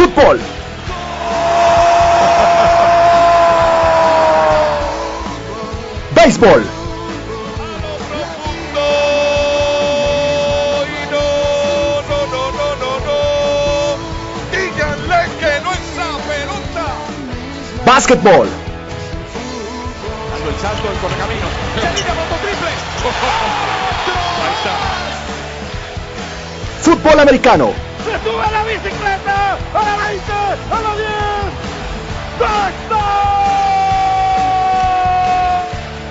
fútbol. Béisbol. Básquetbol. Fútbol americano sube la bicicleta, a la 20, a la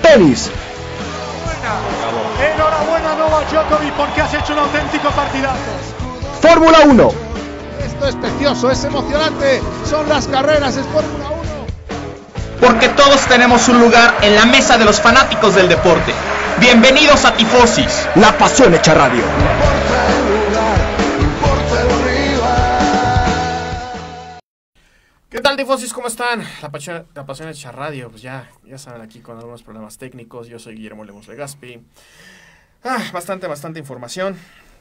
10, ¡Touchdown! Tenis. Enhorabuena, Novak Djokovic porque has hecho un auténtico partidazo. Fórmula 1. Esto es precioso, es emocionante, son las carreras, es Fórmula 1. Porque todos tenemos un lugar en la mesa de los fanáticos del deporte. Bienvenidos a Tifosis. La pasión hecha radio. ¿Cómo están? La pasión, la pasión hecha radio, pues ya, ya saben aquí con algunos problemas técnicos. Yo soy Guillermo Lemos Legaspi. Ah, bastante, bastante información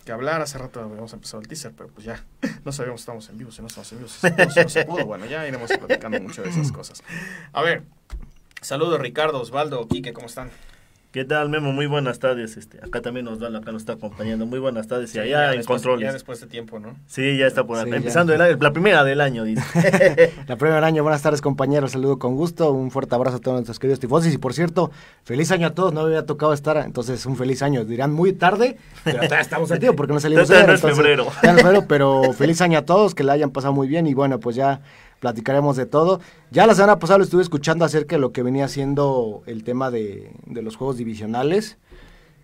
que hablar. Hace rato habíamos empezado el teaser, pero pues ya no sabíamos si estamos en vivo, si no estamos en vivo, se pudo. Bueno, ya iremos platicando mucho de esas cosas. A ver, saludos Ricardo, Osvaldo, Quique, ¿cómo están? ¿Qué tal, Memo? Muy buenas tardes. Este, acá también nos dan, acá nos está acompañando. Muy buenas tardes. Y allá en controles. Ya después de tiempo, ¿no? Sí, ya está por acá. Empezando el, la primera del año, dice. la primera del año. Buenas tardes, compañeros. Saludo con gusto. Un fuerte abrazo a todos nuestros queridos tifosis. Y por cierto, feliz año a todos. No había tocado estar, entonces un feliz año. Dirán muy tarde, pero estamos en porque no salimos. ya no es febrero. febrero, pero feliz año a todos, que la hayan pasado muy bien. Y bueno, pues ya platicaremos de todo. Ya la semana pasada lo estuve escuchando acerca de lo que venía siendo el tema de, los juegos divisionales.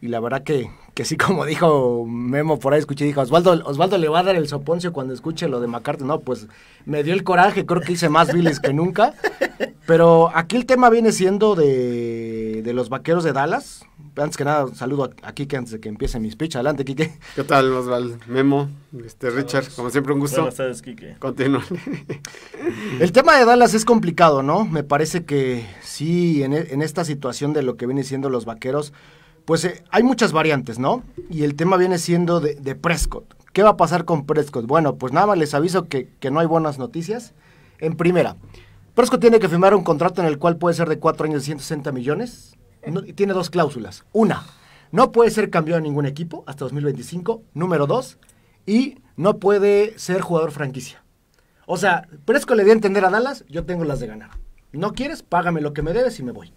Y la verdad que, que sí, como dijo Memo por ahí, escuché, dijo, Osvaldo, Osvaldo le va a dar el soponcio cuando escuche lo de Macarte No, pues me dio el coraje, creo que hice más viles que nunca. Pero aquí el tema viene siendo de, los vaqueros de Dallas. Antes que nada, saludo a, Quique antes de que empiece mi speech. Adelante, Kike. ¿Qué tal, Osval? Memo, este, Richard, como siempre, un gusto. Buenas Kike. Continúa. el tema de Dallas es complicado, ¿no? Me parece que sí, en, e, esta situación de lo que vienen siendo los vaqueros, pues eh, hay muchas variantes, ¿no? Y el tema viene siendo de, Prescott. ¿Qué va a pasar con Prescott? Bueno, pues nada más les aviso que, que no hay buenas noticias. En primera, Presco tiene que firmar un contrato en el cual puede ser de cuatro años de 160 millones. y tiene dos cláusulas. Una, no puede ser cambiado a ningún equipo hasta 2025. Número dos, y no puede ser jugador franquicia. O sea, Presco le dio a entender a Dallas, yo tengo las de ganar. No quieres, págame lo que me debes y me voy.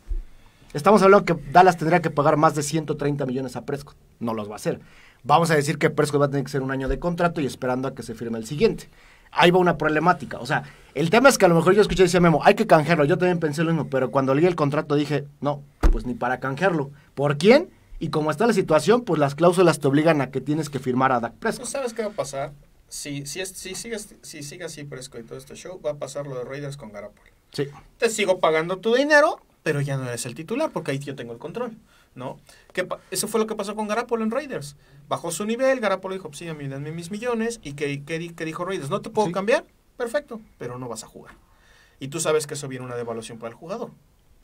Estamos hablando que Dallas tendría que pagar más de 130 millones a Presco. No los va a hacer. Vamos a decir que Presco va a tener que ser un año de contrato y esperando a que se firme el siguiente ahí va una problemática. O sea, el tema es que a lo mejor yo escuché y decía Memo, hay que canjearlo. Yo también pensé lo mismo, pero cuando leí el contrato dije, no, pues ni para canjearlo. ¿Por quién? Y como está la situación, pues las cláusulas te obligan a que tienes que firmar a Dak Prescott. ¿Tú pues, sabes qué va a pasar? Si, si, si, sigues, si sigue así presco y todo este show, va a pasar lo de Raiders con Garapol. Sí. Te sigo pagando tu dinero, pero ya no eres el titular porque ahí yo tengo el control, ¿no? eso fue lo que pasó con Garapolo en Raiders. Bajó su nivel, Garapolo dijo, pues sí, a mí denme mis millones. ¿Y qué, dijo Raiders? ¿No te puedo cambiar? Perfecto, pero no vas a jugar. Y tú sabes que eso viene una devaluación para el jugador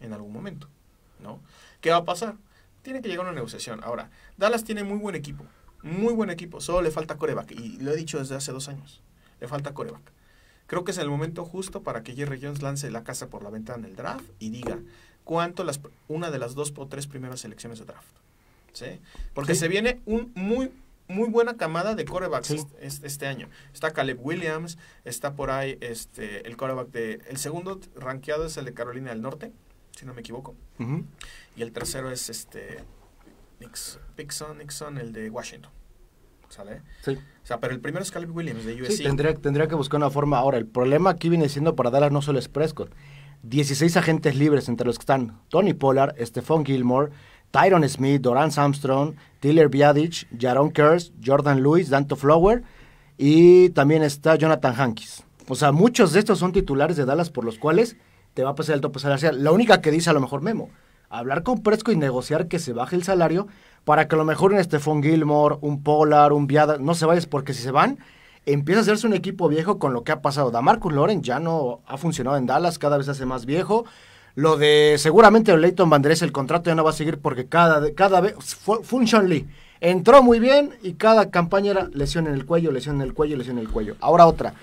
en algún momento, ¿no? ¿Qué va a pasar? Tiene que llegar una negociación. Ahora, Dallas tiene muy buen equipo, muy buen equipo, solo le falta coreback, y lo he dicho desde hace dos años, le falta coreback. Creo que es el momento justo para que Jerry Jones lance la casa por la ventana en el draft y diga, cuánto las, una de las dos o tres primeras selecciones de draft. ¿sí? Porque se viene una muy muy buena camada de corebacks este, año. Está Caleb Williams, está por ahí este el coreback de el segundo rankeado es el de Carolina del Norte, si no me equivoco. Y el tercero es este Nixon, Nixon, el de Washington. ¿Sale? Sí. O sea, pero el primero es Caleb Williams de USC. tendría, tendría que buscar una forma ahora. El problema aquí viene siendo para Dallas no solo es Prescott. 16 agentes libres, entre los que están Tony Pollard, Stephon Gilmore, Tyron Smith, Doran Armstrong, Tiller Biadich, Jaron Kers, Jordan Lewis, Danto Flower y también está Jonathan Hankins. O sea, muchos de estos son titulares de Dallas por los cuales te va a pasar el tope salarial. La única que dice a lo mejor Memo, hablar con Presco y negociar que se baje el salario para que a lo mejor un Stephon Gilmore, un Pollard, un Biada, no se vayas porque si se van, empieza a hacerse un equipo viejo con lo que ha pasado. Marcus Loren ya no ha funcionado en Dallas, cada vez hace más viejo. Lo de seguramente Leighton Banderés, el contrato ya no va a seguir porque cada, cada vez. Function entró muy bien y cada campaña era lesión en el cuello, lesión en el cuello, lesión en el cuello. Ahora otra.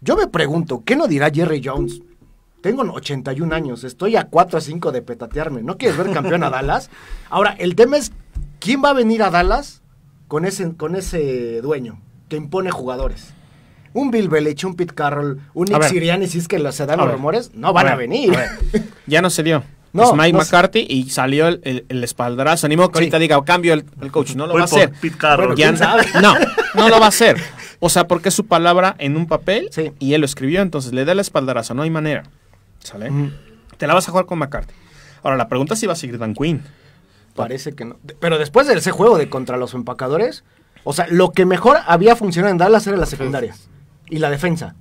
Yo me pregunto, ¿qué no dirá Jerry Jones? Tengo 81 años, estoy a 4 a 5 de petatearme. ¿No quieres ver campeón a Dallas? Ahora, el tema es, ¿quién va a venir a Dallas con ese, con ese dueño? te impone jugadores. Un Bill Belich, un Pete Carroll, un Nick Sirianni, si es que los, se dan los rumores, no van a, venir. ya no se dio. No, es Mike McCarthy y salió el, el, espaldarazo. Animo que ahorita diga, cambio el, el, coach. No lo va a hacer. no, no lo va a hacer. O sea, porque es su palabra en un papel y él lo escribió, entonces le da el espaldarazo. No hay manera. ¿Sale? Te la vas a jugar con McCarthy. Ahora, la pregunta es si va a seguir Dan Quinn. Parece que no. Pero después de ese juego de contra los empacadores, o sea, lo que mejor había funcionado en Dallas era la secundaria y la defensa.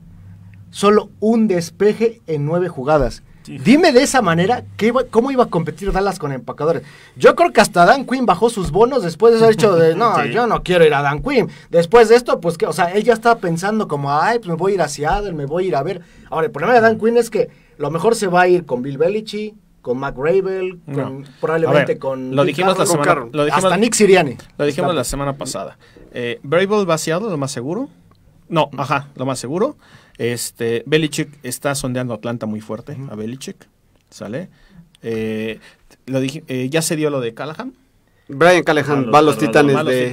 Solo un despeje en nueve jugadas. Dime de esa manera cómo iba a competir Dallas con empacadores. Yo creo que hasta Dan Quinn bajó sus bonos después de haber hecho de, no, yo no quiero ir a Dan Quinn. Después de esto, pues que, o sea, él ya estaba pensando como, ay, pues me voy a ir a Seattle, me voy a ir a ver. Ahora, el problema de Dan Quinn es que lo mejor se va a ir con Bill Belichick, con Mac con, probablemente con. Lo dijimos, la semana, lo dijimos, hasta Nick Siriani. Lo dijimos la semana pasada. Eh, Bravel vaciado, lo más seguro. No, ajá, lo más seguro. Este, Belichick está sondeando Atlanta muy fuerte, a Belichick. ¿Sale? Eh, lo dije, eh, ya se dio lo de Callahan. Brian Callahan va a los, titanes, de,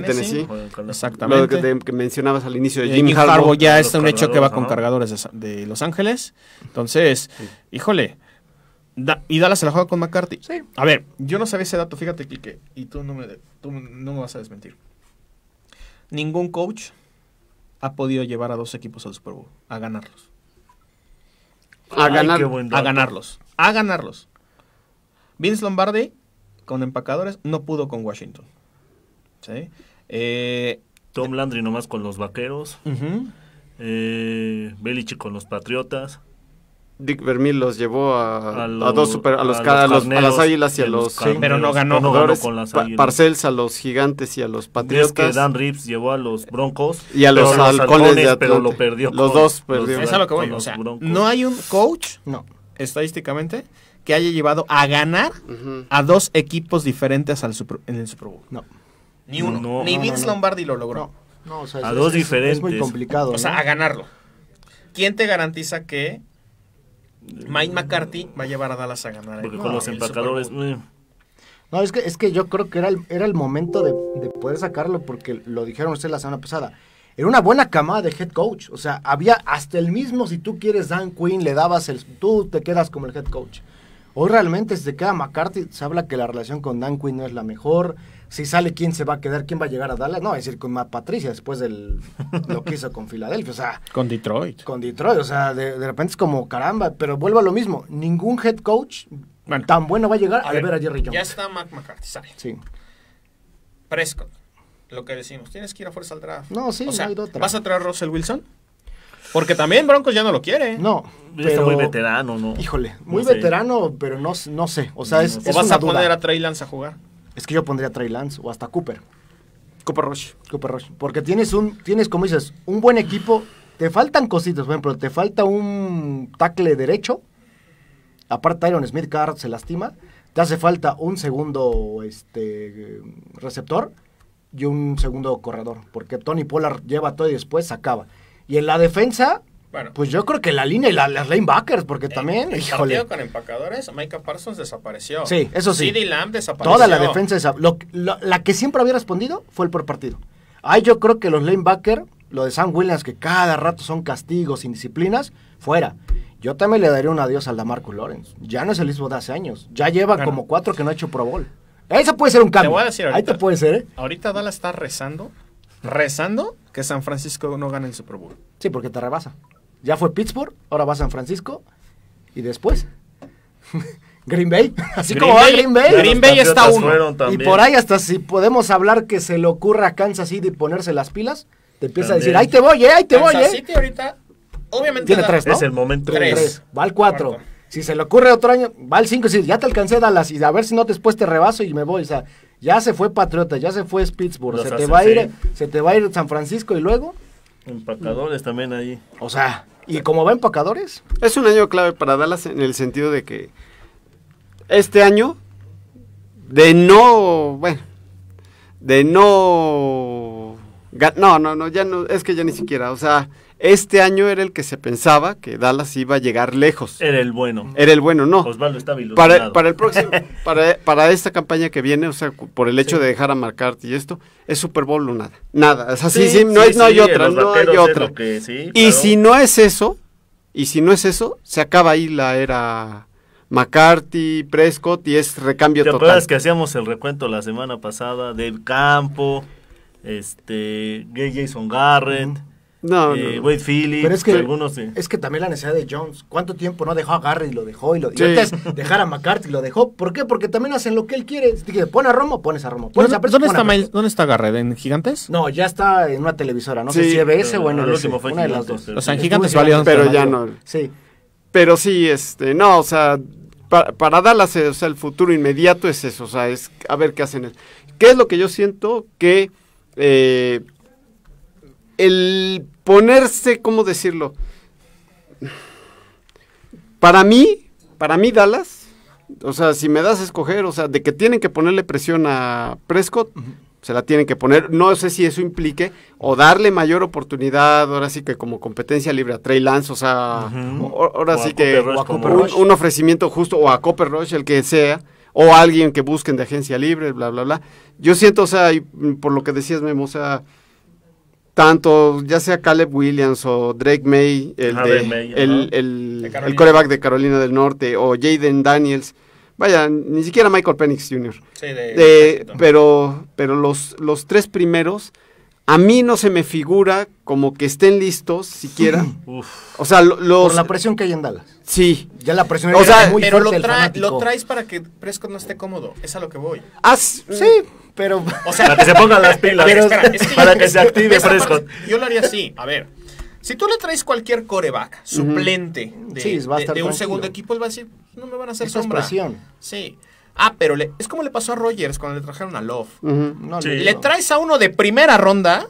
Tennessee. Exactamente. Lo que, mencionabas al inicio de eh, Jim, Jim Harbaugh. ya está un hecho que va con cargadores de, Los Ángeles. Entonces, híjole, y Dallas se la juega con McCarthy. Sí. A ver, yo no sabía ese dato, fíjate, Quique, y tú no me, no me vas a desmentir. Ningún coach ha podido llevar a dos equipos al Super Bowl, a ganarlos. A, a ganarlos. A ganarlos. Vince Lombardi, con empacadores, no pudo con Washington. Eh, Tom Landry nomás con los vaqueros. Uh Belichick con los patriotas. Dick Vermeil los llevó a, a, dos a los, a, las águilas y, a los, pero no ganó, con las águilas. a los gigantes y a los patriotas. Dan Reeves llevó a los Broncos y a los, halcones, pero lo perdió. Los dos perdió. no hay un coach, no, estadísticamente que haya llevado a ganar a dos equipos diferentes al en el Super Bowl. No. Ni uno. Ni Vince Lombardi lo logró. a dos diferentes. Es muy complicado. O sea, a ganarlo. ¿Quién te garantiza que Mike McCarthy va a llevar a Dallas a ganar. Porque con los empacadores. No, es que, es que yo creo que era el, era el momento de, poder sacarlo porque lo dijeron ustedes la semana pasada. Era una buena camada de head coach. O sea, había hasta el mismo, si tú quieres Dan Quinn, le dabas el... Tú te quedas como el head coach. Hoy realmente se queda McCarthy, se habla que la relación con Dan Quinn no es la mejor si sale quién se va a quedar, quién va a llegar a Dallas. No, es decir, con Matt Patricia después de lo que hizo con Filadelfia. O sea, con Detroit. Con Detroit. O sea, de, repente es como caramba. Pero vuelvo a lo mismo. Ningún head coach tan bueno va a llegar a, ver, a Jerry Jones. Ya está Mac McCarthy, sale. Sí. Prescott. Lo que decimos, tienes que ir a fuerza al draft. No, sí, o ¿Vas a traer a Russell Wilson? Porque también Broncos ya no lo quiere. No. está muy veterano, ¿no? Híjole, muy veterano, pero no, no sé. O sea, es. o vas a poner a Trey Lance a jugar. Es que yo pondría Trey Lance o hasta Cooper. Cooper Rush. Cooper Rush. Porque tienes un, tienes como dices, un buen equipo. Te faltan cositas, por ejemplo, te falta un tackle derecho. Aparte Iron Smith Card se lastima. Te hace falta un segundo este, receptor y un segundo corredor. Porque Tony Pollard lleva todo y después acaba. Y en la defensa, bueno, pues yo creo que la línea y las lanebackers, porque también, el híjole. con empacadores, Micah Parsons desapareció. Sí, eso sí. CD Lamb desapareció. Toda la defensa desapareció. La que siempre había respondido fue el por partido. Ahí yo creo que los linebackers, lo de Sam Williams, que cada rato son castigos, indisciplinas, fuera. Yo también le daría un adiós a Marco Lawrence. Ya no es el mismo de hace años. Ya lleva como cuatro que no ha hecho Pro Bowl. Eso puede ser un cambio. a Ahí te puede ser, ¿eh? Ahorita Dallas está rezando, rezando que San Francisco no gane el Super Bowl. Sí, porque te rebasa. Ya fue Pittsburgh, ahora va San Francisco y después Green Bay. Así como Green Bay. Green Bay está uno. Y por ahí hasta si podemos hablar que se le ocurra a Kansas City ponerse las pilas, te empieza a decir, ahí te voy, eh, ahí te voy. Kansas eh". City ahorita, obviamente. Tiene Es el momento. Tres. va al cuatro. Si se le ocurre otro año, va al cinco y si ya te alcancé las y a ver si no después te rebaso y me voy. O sea, ya se fue Patriota, ya se fue Pittsburgh, se te, va a ir, se te va a ir San Francisco y luego... Empacadores también ahí. O sea, y como va empacadores. Es un año clave para Dallas en el sentido de que este año, de no, bueno, de no... No, no, no, ya no, es que ya ni siquiera, o sea, este año era el que se pensaba que Dallas iba a llegar lejos. Era el bueno. Era el bueno, no. Osvaldo está ilusionado. Para, el próximo, para, esta campaña que viene, o sea, por el hecho de dejar a McCarthy y esto, es Super Bowl o nada. Nada. O sea, sí, sí, no, hay, otra, no hay otra. Y si no es eso, y si no es eso, se acaba ahí la era McCarthy, Prescott y es recambio total. ¿Te que hacíamos el recuento la semana pasada del campo, este, Jason Garrett? No, eh, no, Wade Phillips, que, algunos sí. Es que también la necesidad de Jones. ¿Cuánto tiempo no dejó a Garrett y lo dejó? Y, lo, antes dejar a McCarthy y lo dejó. ¿Por qué? Porque también hacen lo que él quiere. Dije, a Romo, pones a Romo. Pones ¿Dónde, a ¿dónde, está ¿Dónde está Garrett? ¿En Gigantes? No, ya está en una televisora. No sé si EBS o en Una de las dos. O sea, en Gigantes Pero ya no. Sí. Pero sí, este, no, o sea, para, Dallas, o el futuro inmediato es eso. O sea, es a ver qué hacen. ¿Qué es lo que yo siento? Que... Eh, el ponerse, ¿cómo decirlo? Para mí, para mí Dallas, o sea, si me das a escoger, o sea, de que tienen que ponerle presión a Prescott, se la tienen que poner. No sé si eso implique o darle mayor oportunidad, ahora sí que como competencia libre a Trey Lance, o sea, ahora sí que un, ofrecimiento justo o a Copper Rush, el que sea o a alguien que busquen de agencia libre, bla, bla, bla. Yo siento, o sea, por lo que decías, Memo, o sea, tanto ya sea Caleb Williams o Drake May, el, coreback de Carolina del Norte, o Jaden Daniels, vaya, ni siquiera Michael Penix Jr. pero pero los, los tres primeros, a mí no se me figura como que estén listos siquiera. O sea, los... Por la presión que hay en Dallas. Sí. Ya la presión o es muy Pero lo, traes para que Prescott no esté cómodo, es a lo que voy. Ah, sí. Pero. para que se pongan las pilas. para que se active yo lo haría así. A ver. Si tú le traes cualquier coreback, suplente de, un segundo equipo, él va a decir, no me van a hacer sombra. Expresión. Sí. Ah, pero es como le pasó a Rogers cuando le trajeron a Love. Le traes a uno de primera ronda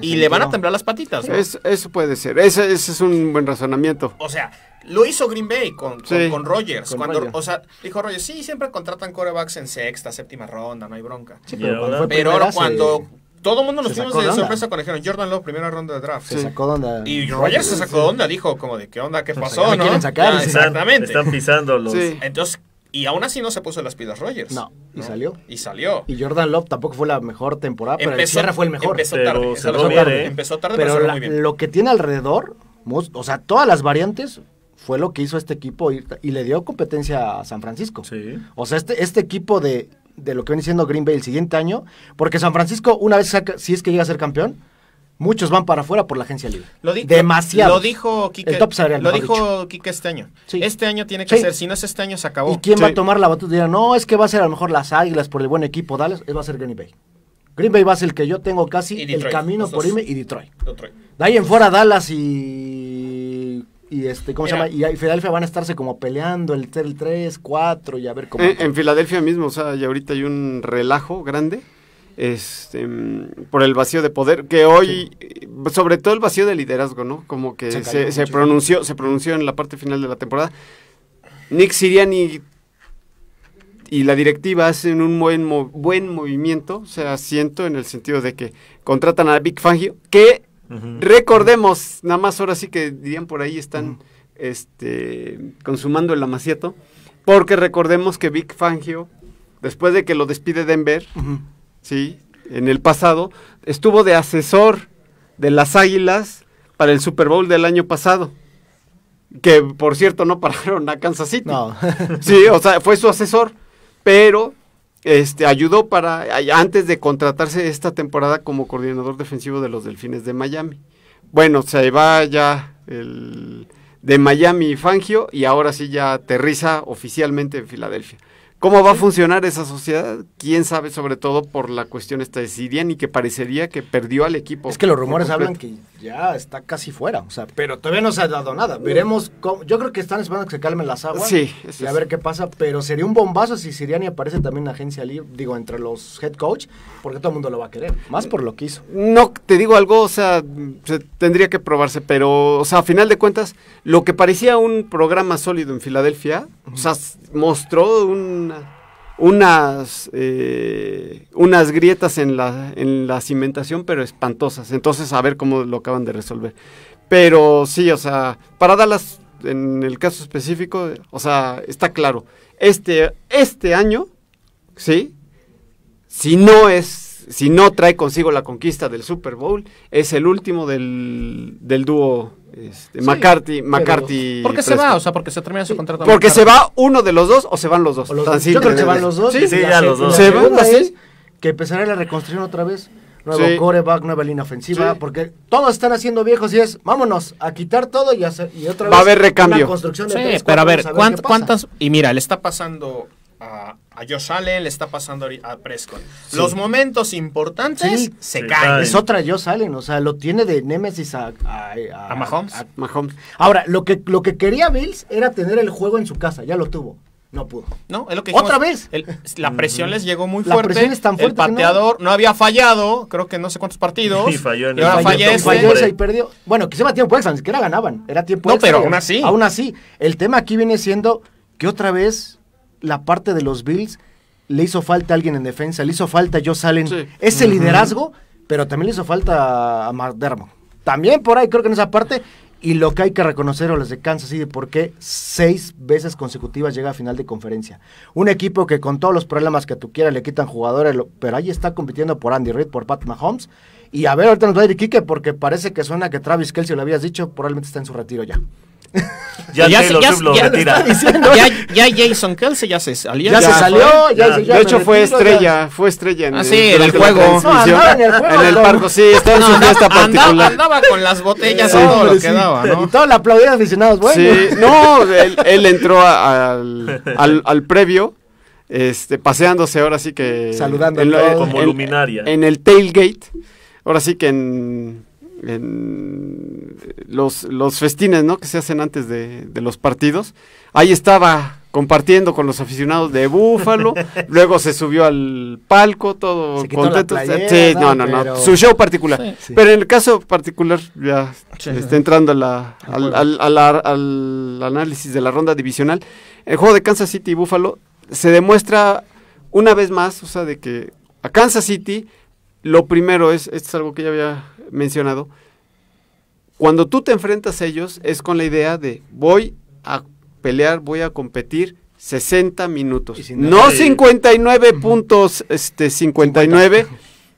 y, le van a temblar las patitas. eso puede ser. ese, es un buen razonamiento. O sea, lo hizo Green Bay con, con, Rogers. cuando, O sea, dijo Rogers, sí, siempre contratan corebacks en sexta, séptima ronda, no hay bronca. Sí, pero, cuando, cuando todo el mundo nos fuimos de sorpresa cuando dijeron Jordan Love, primera ronda de draft. Se sacó onda. Y Rogers se sacó onda, dijo como de qué onda, qué pasó, ¿no? Quieren sacar, ah, exactamente. Están pisando los... Entonces, y aún así no se puso las pilas Rogers. No, y salió. Y salió. Y Jordan Love tampoco fue la mejor temporada, pero el cierre fue el mejor. Empezó tarde. ¿eh? empezó, tarde, pero, muy bien. lo que tiene alrededor, o sea, todas las variantes fue lo que hizo este equipo y, le dio competencia a San Francisco. O sea, este, este equipo de, lo que viene siendo Green Bay el siguiente año, porque San Francisco, una vez si es que llega a ser campeón, muchos van para afuera por la agencia libre. Lo Demasiado. Lo dijo Quique. El top lo dijo este año. Este año tiene que ser, si no es este año, se acabó. ¿Y quién va a tomar la batuta? no, es que va a ser a lo mejor las Águilas por el buen equipo, Dallas, va a ser Green Bay. Green Bay va a ser el que yo tengo casi el camino por irme y Detroit. Detroit. ahí en fuera Dallas y y este, ¿cómo Y Filadelfia van a estarse como peleando el, 3, 4 y a ver cómo. En, Filadelfia mismo, o sea, y ahorita hay un relajo grande este, por el vacío de poder, que hoy, eh, sobre todo el vacío de liderazgo, ¿no? Como que se, pronunció, se pronunció en la parte final de la temporada. Nick Siriani y la directiva hacen un buen, buen movimiento, o sea, siento en el sentido de que contratan a Big Fangio, que Recordemos, nada más ahora sí que dirían por ahí están este, consumando el amacieto, porque recordemos que Vic Fangio, después de que lo despide Denver, ¿sí? en el pasado, estuvo de asesor de las Águilas para el Super Bowl del año pasado. Que por cierto no pararon a Kansas City. No. sí, o sea, fue su asesor, pero este, ayudó para, antes de contratarse esta temporada como coordinador defensivo de los Delfines de Miami. Bueno, se va ya el de Miami Fangio y ahora sí ya aterriza oficialmente en Filadelfia. ¿Cómo va a funcionar esa sociedad? ¿Quién sabe sobre todo por la cuestión esta de Siriani, y que parecería que perdió al equipo? Es que los rumores hablan que ya está casi fuera, o sea, pero todavía no se ha dado nada. Veremos cómo, yo creo que están esperando que se calmen las aguas sí, y a ver qué pasa, pero sería un bombazo si Siriani aparece también en agencia libre, digo, entre los head coach, porque todo el mundo lo va a querer, más por lo que hizo. No, te digo algo, o sea, tendría que probarse, pero, o sea, a final de cuentas, lo que parecía un programa sólido en Filadelfia, o sea, mostró un unas, eh, unas grietas en la, en la cimentación, pero espantosas. Entonces, a ver cómo lo acaban de resolver. Pero sí, o sea, para darlas en el caso específico, o sea, está claro. Este, este año, ¿sí? Si no es si no trae consigo la conquista del Super Bowl, es el último del, dúo este, McCarthy. McCarthy porque se va, o sea, porque se termina su contrato. Porque se va uno de los dos o se van los dos. Yo creo que se van los dos. Sí, sí ya los dos. Se van Que empezará la reconstrucción otra vez. Nuevo coreback, nueva línea ofensiva, porque todos están haciendo viejos y es, vámonos, a quitar todo y, hacer, y otra vez. Va a haber recambio. Una de sí, pero a ver, a ver ¿cuántas? Y mira, le está pasando a, Josh Allen, le está pasando a Prescott. Los momentos importantes se, caen. Ah, es otra Josh Allen, o sea, lo tiene de Nemesis a, Mahomes. Ahora, lo que, lo que quería Bills era tener el juego en su casa, ya lo tuvo. No pudo. No, es lo que ¿Otra vez? la presión les llegó muy fuerte. El pateador no... había fallado, creo que no sé cuántos partidos. Y falló en y ahora y perdió. Bueno, que se va tiempo extra, ni siquiera ganaban. Era tiempo No, pero aún así. Aún así. El tema aquí viene siendo que otra vez la parte de los Bills le hizo falta alguien en defensa, le hizo falta yo Salen ese liderazgo, pero también le hizo falta a mardermo También por ahí creo que en esa parte y lo que hay que reconocer a los de Kansas City qué seis veces consecutivas llega a final de conferencia. Un equipo que con todos los problemas que tú quieras le quitan jugadores, pero ahí está compitiendo por Andy Reid, por Pat Mahomes. Y a ver, ahorita nos va a ir Kike porque parece que suena que Travis Kelsey, lo habías dicho, probablemente está en su retiro ya. Ya, se lo ya, retira. Ya, Jason Kelsey ya se salió. Ya, se salió. de hecho fue estrella, fue estrella en, ah, el, juego. en el juego. en el parco, sí, estaba en su fiesta particular. Andaba, con las botellas sí, todo lo que daba, ¿no? Y todo aplaudían aficionados, bueno. Sí, no, él, entró al, al, al previo este, paseándose ahora sí que... Saludando en, como en, luminaria. En el tailgate, ahora sí que en en los, los, festines ¿no? que se hacen antes de, los partidos. Ahí estaba compartiendo con los aficionados de Búfalo, luego se subió al palco, todo contento. sí, no, no, no, su show particular. Pero en el caso particular, ya está entrando al, análisis de la ronda divisional, el juego de Kansas City y Búfalo se demuestra una vez más, o sea, de que a Kansas City lo primero es, esto es algo que ya había mencionado, cuando tú te enfrentas a ellos es con la idea de voy a pelear, voy a competir 60 minutos. no, 59 puntos, este, 59.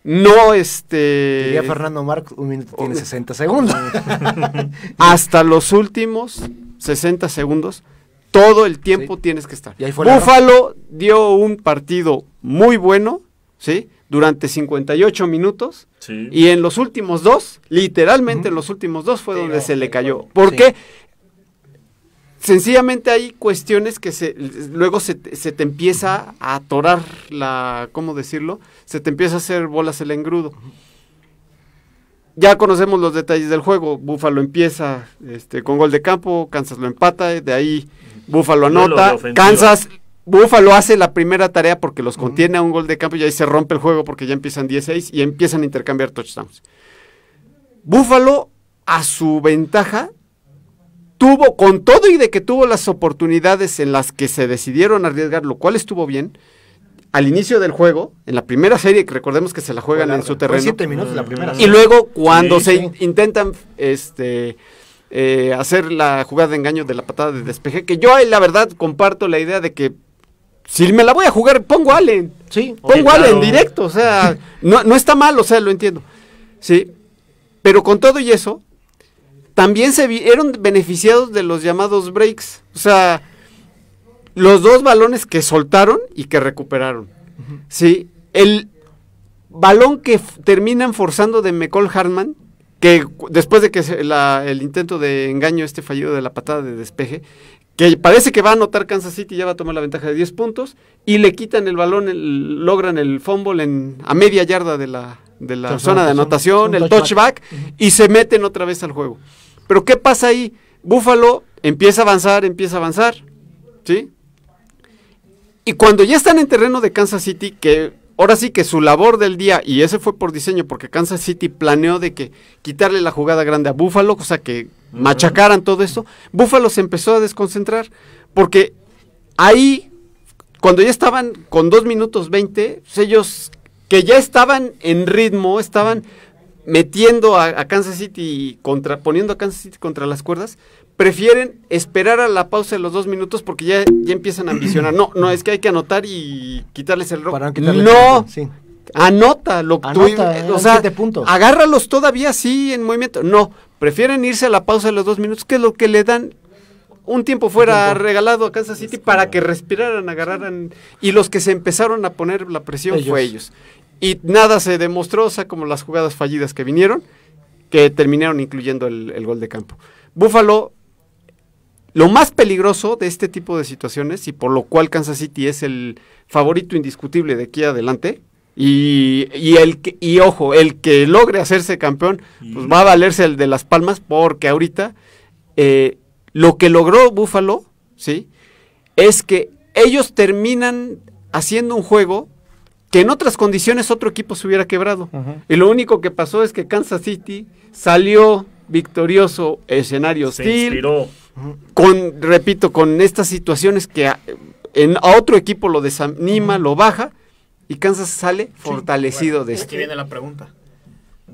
No, este. Fernando marcos un minuto tiene 60 segundos. Hasta los últimos 60 segundos, todo el tiempo tienes que estar. Búfalo dio un partido muy bueno, ¿sí? durante 58 minutos y en los últimos dos, literalmente en los últimos dos fue donde se le cayó. Porque sencillamente hay cuestiones que se, luego se, te empieza a atorar la, ¿cómo decirlo? Se te empieza a hacer bolas el engrudo. Ya conocemos los detalles del juego. Búfalo empieza este, con gol de campo, Kansas lo empata, de ahí Búfalo anota, Kansas Búfalo hace la primera tarea porque los contiene a un gol de campo y ahí se rompe el juego porque ya empiezan 16 y empiezan a intercambiar touchdowns. Búfalo a su ventaja, tuvo, con todo y de que tuvo las oportunidades en las que se decidieron arriesgar, lo cual estuvo bien, al inicio del juego, en la primera serie, que recordemos que se la juegan en su terreno. Mm. Y luego cuando se intentan este, eh, hacer la jugada de engaño de la patada de despeje, que yo ahí la verdad comparto la idea de que si me la voy a jugar, pongo Allen. Sí. Pongo Allen directo, o sea, no, está mal, o sea, lo entiendo. Sí. Pero con todo y eso, también se vieron beneficiados de los llamados breaks. O sea, los dos balones que soltaron y que recuperaron. Sí. El balón que terminan forzando de McCall Hartman, que después de que el intento de engaño este fallido de la patada de despeje, que parece que va a anotar Kansas City, ya va a tomar la ventaja de 10 puntos, y le quitan el balón, logran el fumble en, a media yarda de la, de la zona de anotación, el touchback, y se meten otra vez al juego. Pero ¿qué pasa ahí? Buffalo empieza a avanzar, empieza a avanzar, ¿sí? Y cuando ya están en terreno de Kansas City, que ahora sí que su labor del día, y ese fue por diseño, porque Kansas City planeó de que quitarle la jugada grande a Buffalo, cosa que machacaran todo eso, Buffalo se empezó a desconcentrar, porque ahí, cuando ya estaban con 2 minutos 20, pues, ellos que ya estaban en ritmo, estaban metiendo a, Kansas City contra, poniendo a Kansas City contra las cuerdas, prefieren esperar a la pausa de los dos minutos porque ya, ya empiezan a ambicionar. No, no, es que hay que anotar y quitarles el robo, no, Anota lo tú, agárralos todavía así en movimiento. No, prefieren irse a la pausa de los dos minutos, que es lo que le dan un tiempo fuera regalado a Kansas City para este, que respiraran, agarraran. Y los que se empezaron a poner la presión fue ellos. Y nada se demostró, o sea, como las jugadas fallidas que vinieron, que terminaron incluyendo el, el gol de campo. Búfalo, lo más peligroso de este tipo de situaciones, y por lo cual Kansas City es el favorito indiscutible de aquí adelante, y, el, y ojo, el que logre hacerse campeón, pues va a valerse el de Las Palmas, porque ahorita eh, lo que logró Búfalo, ¿sí? Es que ellos terminan haciendo un juego que en otras condiciones otro equipo se hubiera quebrado. Y lo único que pasó es que Kansas City salió victorioso, escenario hostil. Con, repito, con estas situaciones que a, otro equipo lo desanima, lo baja y Kansas sale fortalecido de esto. Aquí viene la pregunta.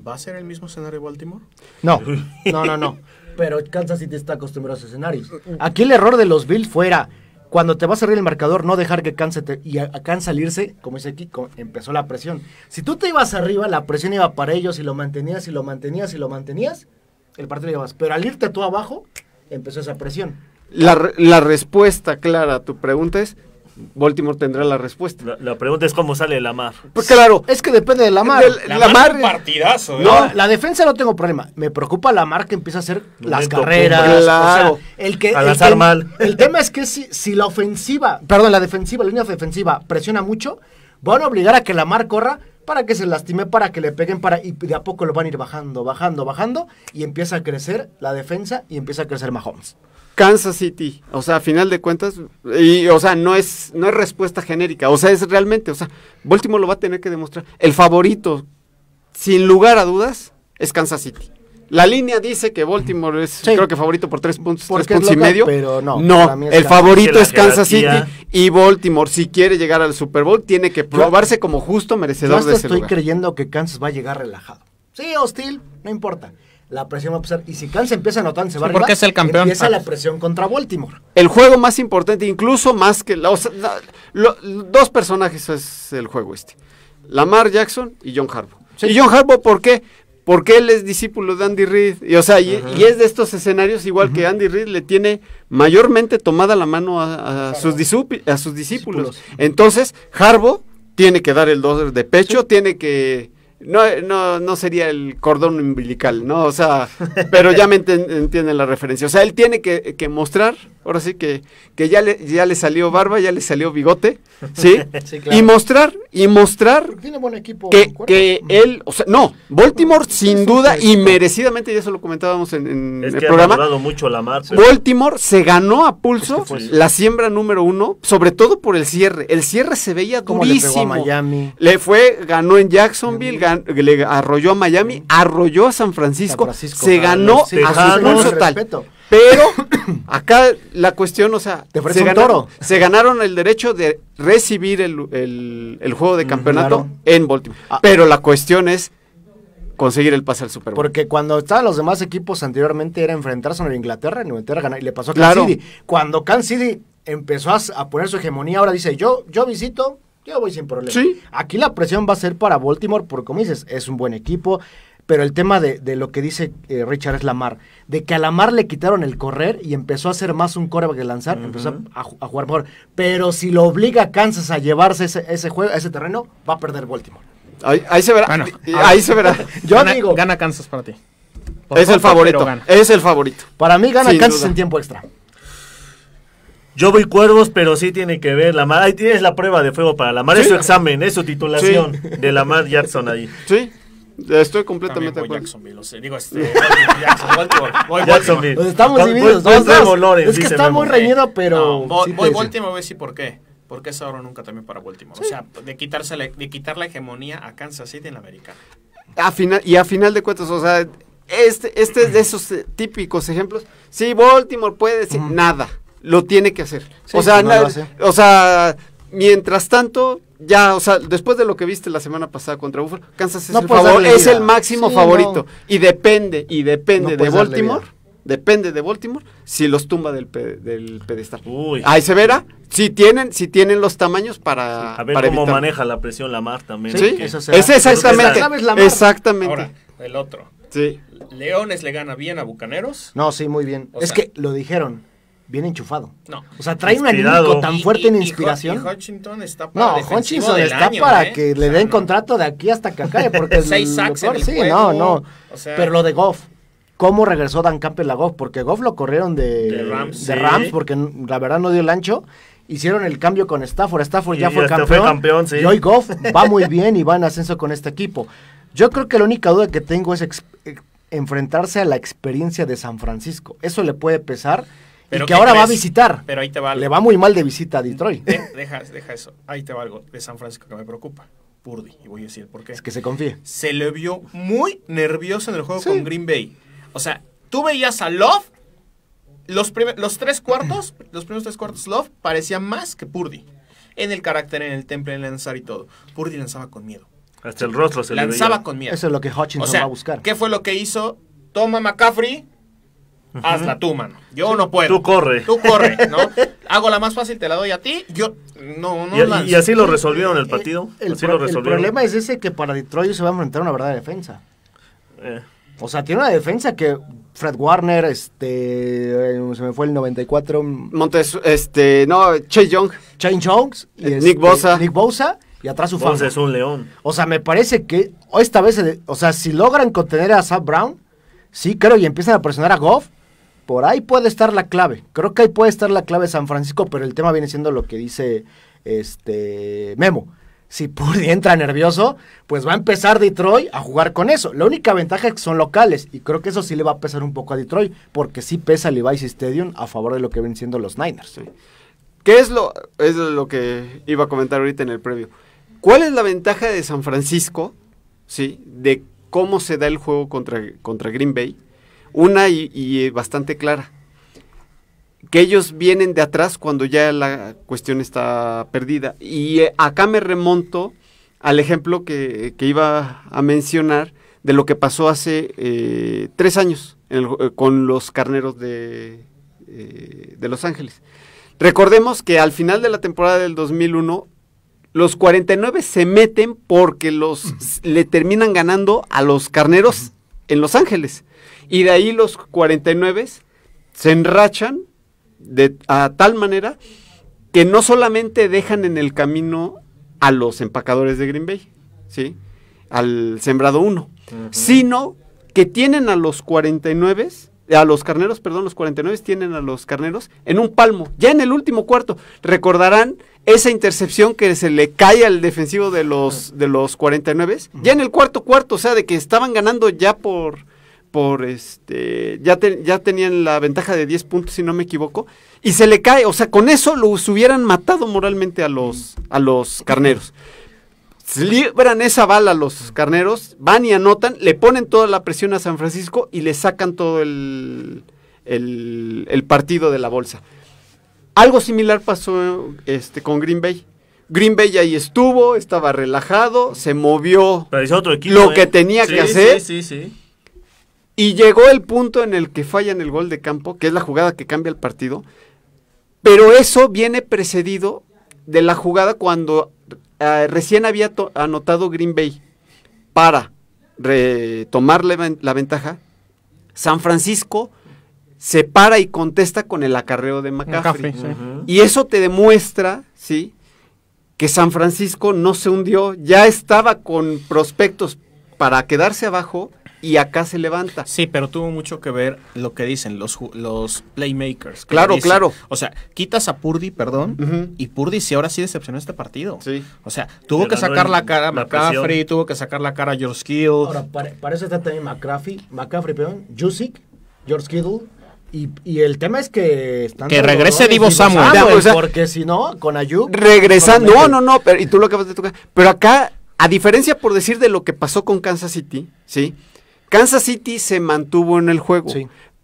¿Va a ser el mismo escenario Baltimore? No, no, no, no. Pero Kansas te está acostumbrado a ese escenarios. Aquí el error de los Bills fuera cuando te vas a abrir el marcador, no dejar que Kansas te, y a, Kansas salirse, como dice aquí, empezó la presión. Si tú te ibas arriba, la presión iba para ellos y lo mantenías y lo mantenías y lo mantenías, el partido ibas. Pero al irte tú abajo, empezó esa presión. la respuesta clara a tu pregunta es Baltimore tendrá la respuesta. La, pregunta es cómo sale Lamar. Pues claro. Es que depende de Lamar. mar. Lamar, es partidazo. ¿eh? No, la defensa no tengo problema. Me preocupa Lamar que empieza a hacer las carreras. O el que, mal. El tema es que si, la ofensiva, perdón, la defensiva, la línea defensiva presiona mucho, van a obligar a que Lamar corra para que se lastime, para que le peguen, para y de a poco lo van a ir bajando, bajando, bajando y empieza a crecer la defensa y empieza a crecer Mahomes. Kansas City, o sea, a final de cuentas, y, o sea, no es, no es respuesta genérica, o sea, es realmente, o sea, Baltimore lo va a tener que demostrar. El favorito, sin lugar a dudas, es Kansas City. La línea dice que Baltimore es, creo que favorito por tres puntos, tres puntos y medio. Pero no, no el favorito es Kansas City y Baltimore. Si quiere llegar al Super Bowl, tiene que probarse como justo merecedor de ese estoy creyendo que Kansas va a llegar relajado. Sí, hostil, no importa la presión va a pasar. Y si Kansas empieza anotando, se va arriba, porque es el campeón. Empieza la ah. presión contra Baltimore. El juego más importante, incluso más que... La, dos personajes es el juego este. Lamar Jackson y John Harbaugh. ¿Y John Harbaugh por qué? Porque él es discípulo de Andy Reid. Y, o y, es de estos escenarios igual que Andy Reid le tiene mayormente tomada la mano a, sus, a sus discípulos. Entonces, Harbaugh tiene que dar el dólar de pecho, tiene que no, no, no, sería el cordón umbilical, ¿no? O sea, pero ya me entienden la referencia. O sea, él tiene que, que mostrar ahora sí que, que ya, le, ya le salió barba, ya le salió bigote, ¿sí? Y mostrar, y mostrar que, él, o sea, no, Baltimore sin duda y merecidamente, y eso lo comentábamos en, el programa, mucho la marcha. Baltimore se ganó a pulso la siembra número uno, sobre todo por el cierre, el cierre se veía durísimo. Le, fue, ganó en Jacksonville, le arrolló a Miami, arrolló a San Francisco, se ganó a su pulso tal. Pero acá la cuestión, o sea, se, ganaron, se ganaron el derecho de recibir el, juego de mm, campeonato en Baltimore. Ah. Pero la cuestión es conseguir el pase al Super Bowl. Porque cuando estaban los demás equipos anteriormente era enfrentarse a Inglaterra, en Inglaterra ganar y le pasó a Kansas City. Cuando Kansas City empezó a, poner su hegemonía, ahora dice yo, yo visito, yo voy sin problema. Aquí la presión va a ser para Baltimore, porque como dices, es un buen equipo pero el tema de, lo que dice eh, Richard es Lamar, de que a Lamar le quitaron el correr y empezó a hacer más un coreback que lanzar, empezó a, jugar mejor. Pero si lo obliga a Kansas a llevarse ese, ese juego, ese terreno, va a perder Baltimore. Ahí, ahí se verá. ahí se verá. Yo gana, digo. Gana Kansas para ti. es el favorito. Es el favorito. Para mí gana Kansas en tiempo extra. Yo voy cuervos, pero sí tiene que ver la mar. Ahí tienes la prueba de fuego para Lamar mar. Es su examen, es su titulación de Lamar mar Jackson ahí. Sí. Estoy completamente de acuerdo. lo sé. digo, este, Jacksonville. Pues estamos divididos. Voy, dos, es que está muy reñido, pero. voy a voy, Baltimore, voy a decir por qué. Porque es ahora nunca también para Baltimore. O sea, de, quitarse de quitar la hegemonía a Kansas City en la y a final de cuentas, o sea, este, este es de esos eh, típicos ejemplos. Sí, Baltimore puede decir nada. Lo tiene que hacer. o sea, o sea, mientras tanto, ya, o sea, después de lo que viste la semana pasada contra Buffalo, Kansas es, el, favor, es el máximo favorito. Y depende, y depende de Baltimore. Depende de Baltimore si los tumba del, pedestal. Uy. Ahí se verá si tienen, si tienen los tamaños para. ver cómo maneja la presión Lamar también. Sí, es exactamente. Exactamente. Ahora, el otro. Sí. Leones le gana bien a Bucaneros. No, sí, muy bien. es que lo dijeron bien enchufado. No. O sea, trae un anímico tan fuerte en inspiración. Y está para No, Hutchinson está para ¿eh? que le den contrato de aquí hasta que acabe. Porque Seis sacks el no, no. Pero lo de Goff. ¿Cómo regresó Dan Campbell a Goff? Porque Goff lo corrieron de, Rams, de Rams porque la verdad no dio el ancho. Hicieron el cambio con Stafford. Stafford ya fue este campeón. Y hoy Goff va muy bien y va en ascenso con este equipo. Yo creo que la única duda que tengo es eh, enfrentarse a la experiencia de San Francisco. Eso le puede pesar que ahora va a visitar. Pero ahí te va algo. Le va muy mal de visita a Detroit. deja, eso. Ahí te va algo de San Francisco que me preocupa. Purdy. Y voy a decir por qué. Es que se confíe. Se le vio muy nervioso en el juego con Green Bay. O sea, tú veías a Love. Los, los tres cuartos, los primeros tres cuartos, Love parecía más que Purdy. En el carácter, en el temple, en lanzar y todo. Purdy lanzaba con miedo. Hasta el rostro se le veía. con miedo. Eso es lo que Hutchinson va a buscar. ¿Qué fue lo que hizo? Toma McCaffrey, hasta tú, mano. Yo no puedo. Tú corre. Tú corre, ¿no? Hago la más fácil, te la doy a ti. Yo no, y, así lo resolvieron el partido. Eh, el, problema es ese que para Detroit se va a enfrentar una verdadera defensa. Eh. O sea, tiene una defensa que Fred Warner, este, eh, se me fue el 94. Montes, este, no, Chase Young. Chase Young. Y Nick este, Bosa. Nick Bosa y atrás su Entonces es un león. O sea, me parece que esta vez, o sea, si logran contener a Sab Brown, sí creo, y empiezan a presionar a Goff, por ahí puede estar la clave. Creo que ahí puede estar la clave San Francisco, pero el tema viene siendo lo que dice este Memo. Si Purdy entra nervioso, pues va a empezar Detroit a jugar con eso. La única ventaja es que son locales, y creo que eso sí le va a pesar un poco a Detroit, porque sí pesa el Levi's Stadium a favor de lo que ven siendo los Niners. ¿Qué es lo, es lo que iba a comentar ahorita en el previo? ¿Cuál es la ventaja de San Francisco? Sí, de cómo se da el juego contra, contra Green Bay una y, eh, bastante clara que ellos vienen de atrás cuando ya la cuestión está perdida. Y eh, acá me remonto al ejemplo que, iba a mencionar de lo que pasó hace eh, tres años con los carneros de, de Los Ángeles. Recordemos que al final de la temporada del 2001, los 49 se meten porque los, le terminan ganando a los carneros en Los Ángeles. Y de ahí los 49 se enrachan de, a tal manera que no solamente dejan en el camino a los empacadores de Green Bay, ¿sí? al sembrado 1, sino que tienen a los 49 a los carneros, perdón, los 49 tienen a los carneros en un palmo, ya en el último cuarto. Recordarán esa intercepción que se le cae al defensivo de los de los 49, ya en el cuarto cuarto, o sea, de que estaban ganando ya por por este. Ya, ya tenían la ventaja de 10 puntos, si no me equivoco. Y se le cae. O sea, con eso los hubieran matado moralmente a los, a los carneros. Se libran esa bala a los carneros, van y anotan, le ponen toda la presión a San Francisco y le sacan todo el, el, partido de la bolsa. Algo similar pasó este, con Green Bay. Green Bay ahí estuvo, estaba relajado, se movió lo que ¿eh? tenía que hacer. sí, sí. Y llegó el punto en el que falla en el gol de campo, que es la jugada que cambia el partido. Pero eso viene precedido de la jugada cuando eh, recién había anotado Green Bay para retomar la, ventaja. San Francisco se para y contesta con el acarreo de McCaffrey. Y eso te demuestra, ¿sí? Que San Francisco no se hundió, ya estaba con prospectos para quedarse abajo y acá se levanta. Sí, pero tuvo mucho que ver lo que dicen los, los playmakers. Claro, claro. O sea, quitas a Purdy, perdón, y Purdy sí ahora sí decepcionó este partido. Sí. O sea, tuvo que sacar la cara a McCaffrey, tuvo que sacar la cara a George Kittle. Ahora, para, estar eso está también McCaffrey, McCaffrey, perdón, Jusic, George Kittle. Y, el tema es que que regrese Divo Samuel, porque si no con Ayuk regresando no no no y tú lo acabas de tocar pero acá a diferencia por decir de lo que pasó con Kansas City sí Kansas City se mantuvo en el juego,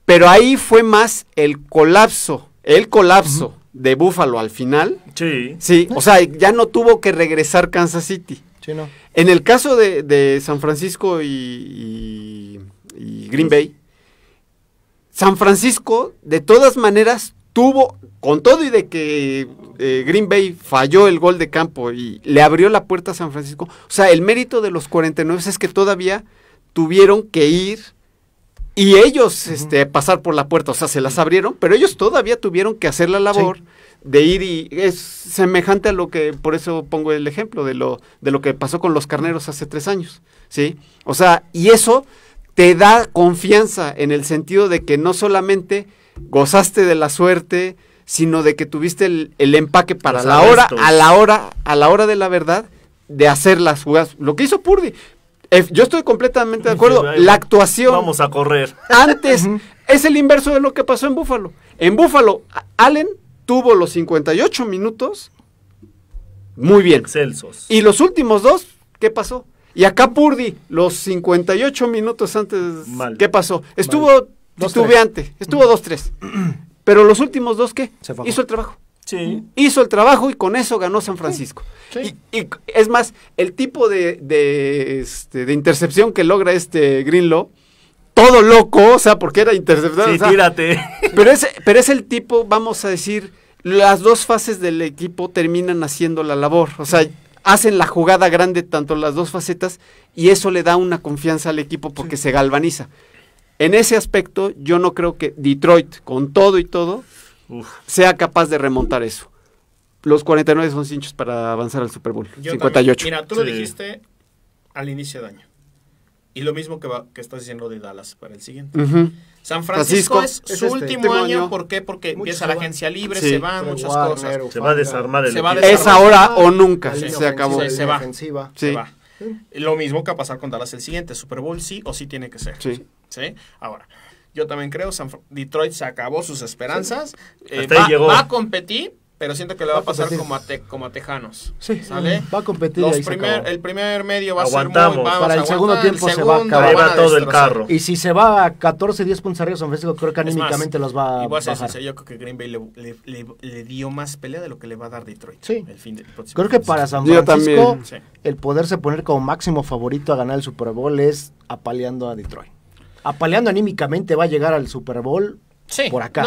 pero ahí fue más el colapso, el colapso de Buffalo al final. Sí. Sí, o sea, ya no tuvo que regresar Kansas City. Sí, no. En el caso de, San Francisco y, Green Bay, San Francisco de todas maneras tuvo, con todo y de que eh, Green Bay falló el gol de campo y le abrió la puerta a San Francisco, o sea, el mérito de los 49 es que todavía tuvieron que ir y ellos este, pasar por la puerta, o sea, se las abrieron, pero ellos todavía tuvieron que hacer la labor de ir y es semejante a lo que, por eso pongo el ejemplo de lo, de lo que pasó con los carneros hace tres años, ¿sí? O sea, y eso te da confianza en el sentido de que no solamente gozaste de la suerte, sino de que tuviste el, empaque para la hora, a la hora, a la hora de la verdad, de hacer las jugadas. Lo que hizo Purdy. Eh, yo estoy completamente de acuerdo. La actuación. Vamos a correr. Antes, es el inverso de lo que pasó en Búfalo. En Búfalo, Allen tuvo los 58 minutos muy bien. Excelsos. Y los últimos dos, ¿qué pasó? Y acá Purdy, los 58 minutos antes, ¿qué pasó? Estuvo titubeante, estuvo 2-3. Pero los últimos dos, ¿qué? Hizo el trabajo. Hizo el trabajo y con eso ganó San Francisco. Y, es más, el tipo de, este, de, intercepción que logra este Greenlaw, todo loco, o sea, porque era interceptado. Sí, tírate. Pero es, pero es el tipo, vamos a decir, las dos fases del equipo terminan haciendo la labor. O sea, hacen la jugada grande tanto las dos facetas y eso le da una confianza al equipo porque se galvaniza. En ese aspecto, yo no creo que Detroit, con todo y todo, sea capaz de remontar eso. Los 49 son cinchos para avanzar al Super Bowl. 58. Mira, tú lo dijiste al inicio de año. Y lo mismo que, estás diciendo de Dallas para el siguiente. San Francisco, es, su este último año. ¿Por qué? Porque empieza la agencia libre, se van muchas cosas. se va a desarmar el equipo. Es ahora o nunca. Se acabó. Se, va. Lo mismo que va a pasar con Dallas el siguiente. Super Bowl sí o sí tiene que ser. ¿Sí? Ahora, yo también creo, San Detroit se acabó sus esperanzas. Eh, va, a competir, pero siento que le va, a pasar como a, como a Tejanos. ¿sale? va a competir. el primer medio va a ser muy... Para el segundo tiempo se va a acabar. todo el carro. Y si se va a 14, 10 puntos arriba San Francisco, creo que anímicamente los va a bajar. yo creo que Green Bay le, dio más pelea de lo que le va a dar Detroit. Sí. creo que para San Francisco, el poderse poner como máximo favorito a ganar el Super Bowl es apaleando a Detroit apaleando anímicamente va a llegar al Super Bowl por acá.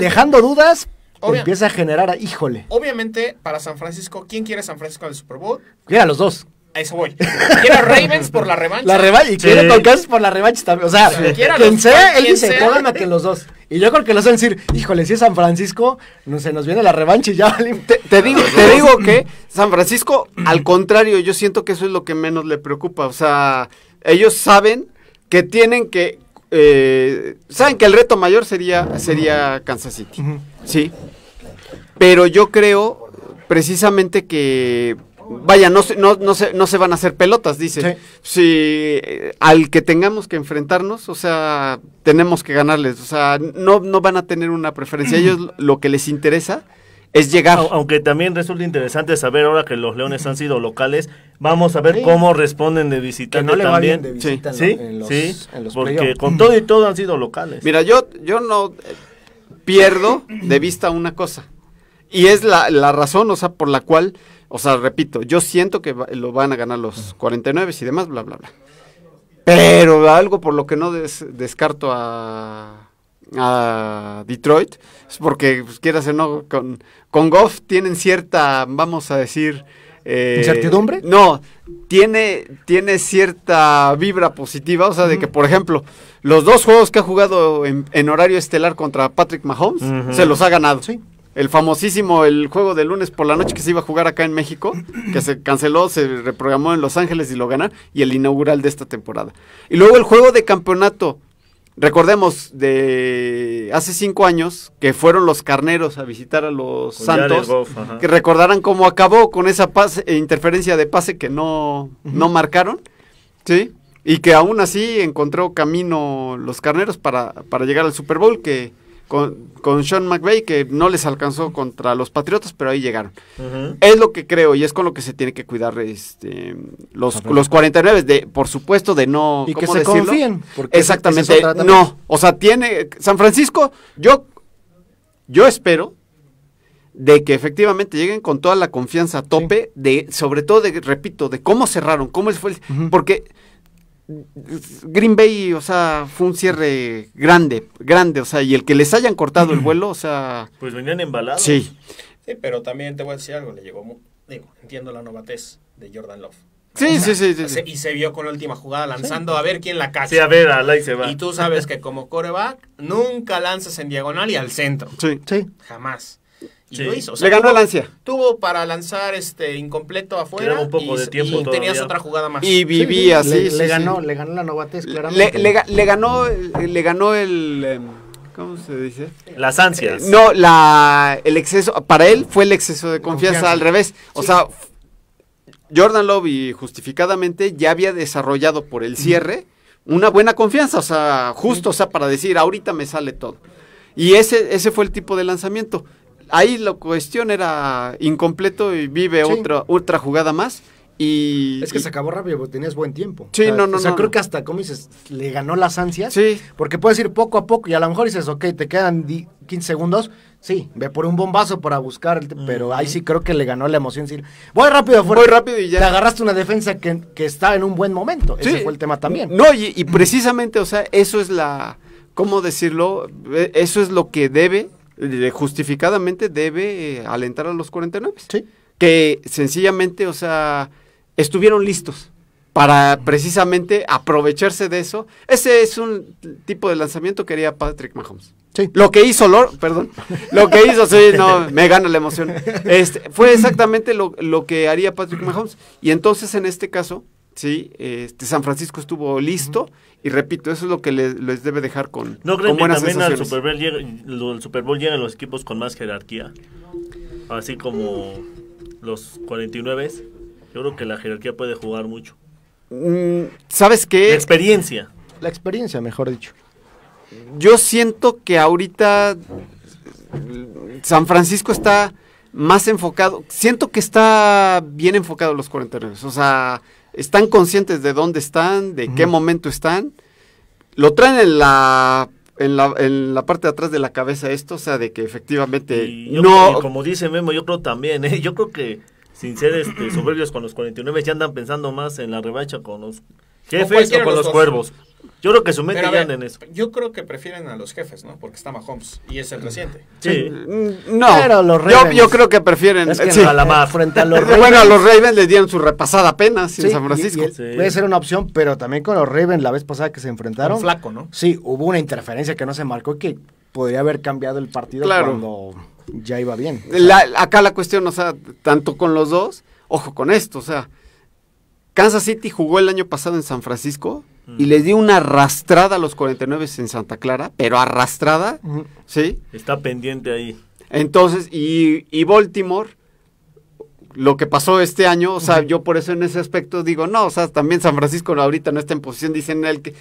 Dejando dudas, empieza a generar, híjole. Obviamente, para San Francisco, ¿quién quiere San Francisco al Super Bowl? Mira a los dos. A eso voy. Quiere a Ravens por la revancha. La revancha. Y quiere por la revancha también. O sea, quien sea, él dice, a que los dos. Y yo creo que los van decir, híjole, si es San Francisco, no, se nos viene la revancha y ya. Te, te digo, te digo que San Francisco, al contrario, yo siento que eso es lo que menos le preocupa. O sea, ellos saben que tienen que... Eh, saben que el reto mayor sería, sería Kansas City, ¿sí? Pero yo creo precisamente que... Vaya, no, no, no, se, no se van a hacer pelotas, dice. Si al que tengamos que enfrentarnos, o sea, tenemos que ganarles. O sea, no, no van a tener una preferencia. Ellos lo que les interesa es llegar. Aunque también resulta interesante saber ahora que los Leones han sido locales, vamos a ver cómo responden de visitante también. sí, los, sí, porque con todo y todo han sido locales. Mira, yo, yo no eh, pierdo de vista una cosa. Y es la, razón, o sea, por la cual, o sea, repito, yo siento que lo van a ganar los 49 y demás, bla, bla, bla. Pero algo por lo que no descarto a a Detroit, porque pues, quieras o no, con, con Goff tienen cierta, vamos a decir... Eh, ¿Incertidumbre? No, tiene, tiene cierta vibra positiva, o sea, de que, por ejemplo, los dos juegos que ha jugado en, horario estelar contra Patrick Mahomes, se los ha ganado. Sí. El famosísimo, el juego de lunes por la noche que se iba a jugar acá en México, que se canceló, se reprogramó en Los Ángeles y lo ganan, y el inaugural de esta temporada. Y luego el juego de campeonato Recordemos de hace cinco años que fueron los carneros a visitar a los Santos, que recordarán cómo acabó con esa eh, interferencia de pase que no, no marcaron, ¿sí? Y que aún así encontró camino los carneros para, para llegar al Super Bowl, que con, Sean McVay, que no les alcanzó contra los Patriotas, pero ahí llegaron. Es lo que creo y es con lo que se tiene que cuidar este, los, los 49, de, por supuesto, de no... Y que se Exactamente, no. O sea, tiene... San Francisco, yo, yo espero de que efectivamente lleguen con toda la confianza a tope, de, sobre todo, de, repito, de cómo cerraron, cómo fue el, Porque Green Bay, o sea, fue un cierre grande, grande, o sea, y el que les hayan cortado el vuelo, o sea... Pues venían embalados. Sí. Sí, pero también te voy a decir algo, le llegó, digo, entiendo la novatez de Jordan Love. Sí, sí, sí, sí, Y se vio con la última jugada lanzando a ver quién la casa. Sí, a ver, a la y se va. Y tú sabes que como coreback nunca lanzas en diagonal y al centro. Sí, sí. Jamás. Le ganó la ansia. Tuvo para lanzar este incompleto afuera. y, de tenías otra jugada más. Y vivía, le, ganó, le ganó la novatez, claramente. Le, ganó, le ganó el. Em, ¿Cómo se dice? Las ansias. Eh, no, la, el exceso. Para él fue el exceso de confianza, al revés. O sea, Jordan Love, justificadamente, ya había desarrollado por el cierre una buena confianza. O sea, justo, o sea, para decir, ahorita me sale todo. Y ese, ese fue el tipo de lanzamiento ahí la cuestión era incompleto y vive otra, jugada más. Y, es que se acabó rápido porque tenías buen tiempo. Sí, no, no. O sea, creo que hasta, ¿cómo dices, le ganó las ansias. Sí. Porque puedes ir poco a poco y a lo mejor dices, ok, te quedan 15 segundos. Sí, ve por un bombazo para buscar, pero ahí sí creo que le ganó la emoción. Decir, voy rápido, fuera Voy rápido y ya. Te agarraste una defensa que, está en un buen momento. Sí. Ese fue el tema también. No, y, y precisamente, o sea, eso es la. ¿Cómo decirlo? E, eso es lo que debe justificadamente debe eh, alentar a los 49. Que sencillamente, o sea, estuvieron listos para precisamente aprovecharse de eso. Ese es un tipo de lanzamiento que haría Patrick Mahomes. Lo que hizo Lord, perdón, lo que hizo, sí, no, me gana la emoción. Este, fue exactamente lo, lo que haría Patrick Mahomes. Y entonces, en este caso, Sí, este, San Francisco estuvo listo y repito, eso es lo que les, debe dejar con, buenas que también Super, Bowl llega, el Super Bowl llegan los equipos con más jerarquía? Así como los 49 yo creo que la jerarquía puede jugar mucho. Mm, ¿Sabes qué? La experiencia. La experiencia, mejor dicho. Yo siento que ahorita San Francisco está más enfocado, siento que está bien enfocado los 49, o sea, están conscientes de dónde están, de qué momento están. Lo traen en la, en la, en la parte de atrás de la cabeza esto, o sea, de que efectivamente no... como dice Memo, yo creo también, ¿eh? yo creo que sin ser este, soberbios con los 49 ya andan pensando más en la revancha con los jefes o, con los cuervos. Yo creo que su en eso. Yo creo que prefieren a los jefes, ¿no? Porque está Mahomes y es el mm. reciente. Sí. Mm, no. yo, creo que prefieren. a Frente a los Ravens. Bueno, a los Ravens les dieron su repasada apenas en San Francisco. Puede ser una opción, pero también con los Ravens la vez pasada que se enfrentaron. flaco, ¿no? Sí, hubo una interferencia que no se marcó que podría haber cambiado el partido cuando ya iba bien. acá la cuestión, o sea, tanto con los dos, ojo con esto, o sea, Kansas City jugó el año pasado en San Francisco Mm. y le dio una arrastrada a los 49 en Santa Clara, pero arrastrada, ¿sí? Está pendiente ahí. Entonces, y, y, Baltimore, lo que pasó este año, o sea, yo por eso en ese aspecto digo, no, o sea, también San Francisco ahorita no está en posición, dicen el que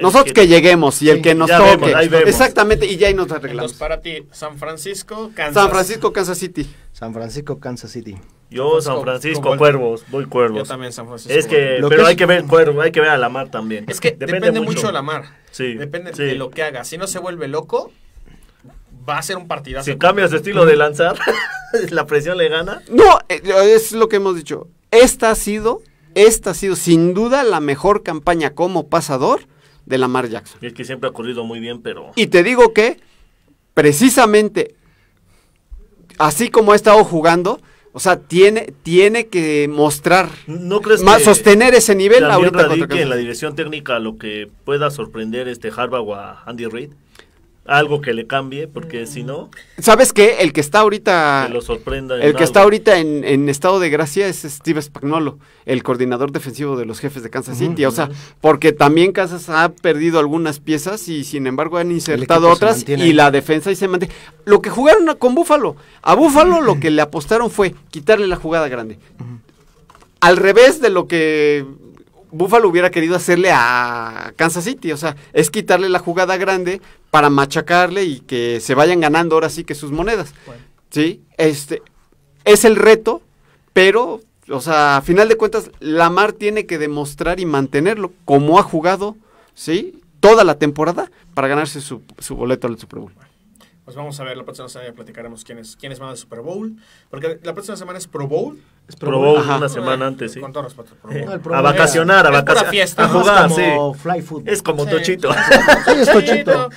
nosotros que, lleguemos y el que nos toque. Exactamente, y ya ahí nos arreglamos. para ti, San Francisco, Kansas. San Francisco, Kansas City. San Francisco, Kansas City. Yo San Francisco Cuervos, voy Cuervos. Yo también San Francisco. Es que, pero hay que ver Cuervos, hay que ver a la mar también. Es que depende, mucho. de la mar. Sí. Depende de lo que haga. Si no se vuelve loco, va a ser un partidazo. Si cambias de estilo de lanzar, la presión le gana. No, eh, es lo que hemos dicho. Esta ha sido, esta ha sido sin duda la mejor campaña como pasador de Lamar Jackson. Es que siempre ha corrido muy bien, pero... Y te digo que, precisamente, así como ha estado jugando, o sea, tiene, tiene que mostrar, ¿No crees más, sostener ese nivel ahorita. que en la dirección técnica lo que pueda sorprender este Harbaugh a Andy Reid? algo que le cambie, porque mm. si no... ¿Sabes qué? El que está ahorita... Que lo sorprenda. El que está ahorita en, estado de gracia es Steve Spagnolo, el coordinador defensivo de los jefes de Kansas City. O sea, porque también Kansas ha perdido algunas piezas y sin embargo han insertado otras y la defensa y se mantiene. Lo que jugaron con Búfalo, a Búfalo lo que le apostaron fue quitarle la jugada grande. Al revés de lo que Buffalo hubiera querido hacerle a Kansas City. O sea, es quitarle la jugada grande para machacarle y que se vayan ganando ahora sí que sus monedas. ¿Sí? Este, es el reto, pero, o sea, a final de cuentas, Lamar tiene que demostrar y mantenerlo como ha jugado, ¿sí? Toda la temporada para ganarse su, su boleto al Super Bowl. Pues vamos a ver, la próxima semana platicaremos quién es más al Super Bowl. Porque la próxima semana es Pro Bowl es Pro una semana antes, sí. Con todo respeto, eh, a vacacionar, a vacacionar. A jugar, sí. Fly Es como Tochito. Sí, es Tochito.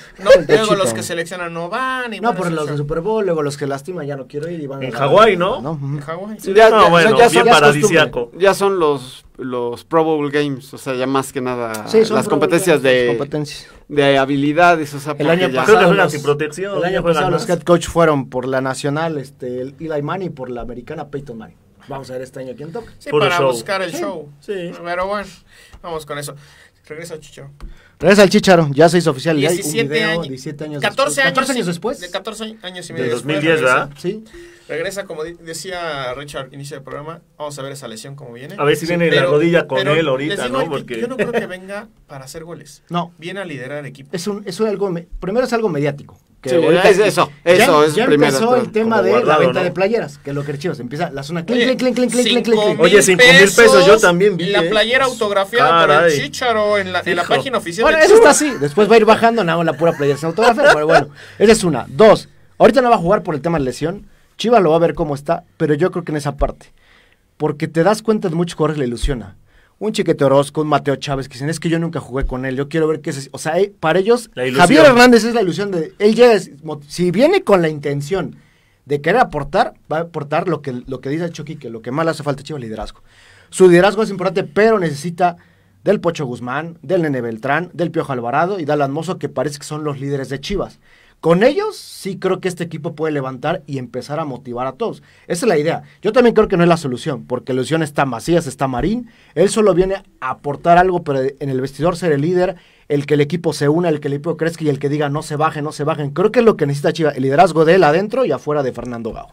luego los que seleccionan no van. Y no, por los de Super Bowl, luego los que lastiman ya no quiero ir y van. En Hawái, ¿no? ¿no? En Hawái. ya, no, ya, bueno, ya son, Ya son los los Pro Bowl Games, o sea, ya más que nada las competencias de competencias. de habilidades, el año pasado los, el año pasado los head coach fueron por la nacional, este, el Eli Manning por la americana Peyton Manning. Vamos a ver este año quién toca. Sí, para buscar el show. Sí. Pero bueno, vamos con eso. Regresa Chicharo. Regresa al Chicharo, ya se hizo oficial. 17 hay un video, años. 17 años 14 después. años. 14 años después. De 14 años y medio. De 2010, después, ¿verdad? Sí. Regresa, como decía Richard, inicio del programa. Vamos a ver esa lesión cómo viene. A ver si viene pero, la rodilla con él ahorita, ¿no? Porque... Yo no creo que venga para hacer goles. No. Viene a liderar el equipo. Es, un, es un algo, primero es algo mediático. Que eso, eso ya, es ya primero. empezó el tema de la venta de playeras, que es lo que chivos empieza la zona Oye, 5 mil pesos yo también vi. La ¿eh? playera autografiada por el Chicharo en la, la página oficial. Bueno, eso está así, después va a ir bajando, nada, la pura playera sin autografiada, pero bueno, esa es una. Dos, ahorita no va a jugar por el tema de lesión, chiva lo va a ver cómo está, pero yo creo que en esa parte, porque te das cuenta de muchos jugadores le ilusiona un Chiquete Orozco, un Mateo Chávez, que dicen, es que yo nunca jugué con él, yo quiero ver qué es. O sea, eh, para ellos, Javier Hernández es la ilusión de, él si viene con la intención de querer aportar, va a aportar lo que, lo que dice el lo que más le hace falta a Chivas es liderazgo. Su liderazgo es importante, pero necesita del Pocho Guzmán, del Nene Beltrán, del Piojo Alvarado y Dalas Mozo, que parece que son los líderes de Chivas. Con ellos sí creo que este equipo puede levantar y empezar a motivar a todos. Esa es la idea. Yo también creo que no es la solución, porque la solución está Macías, está Marín. Él solo viene a aportar algo, pero en el vestidor ser el líder, el que el equipo se una, el que el equipo crezca y el que diga no se baje, no se bajen. Creo que es lo que necesita Chivas, el liderazgo de él adentro y afuera de Fernando Gao.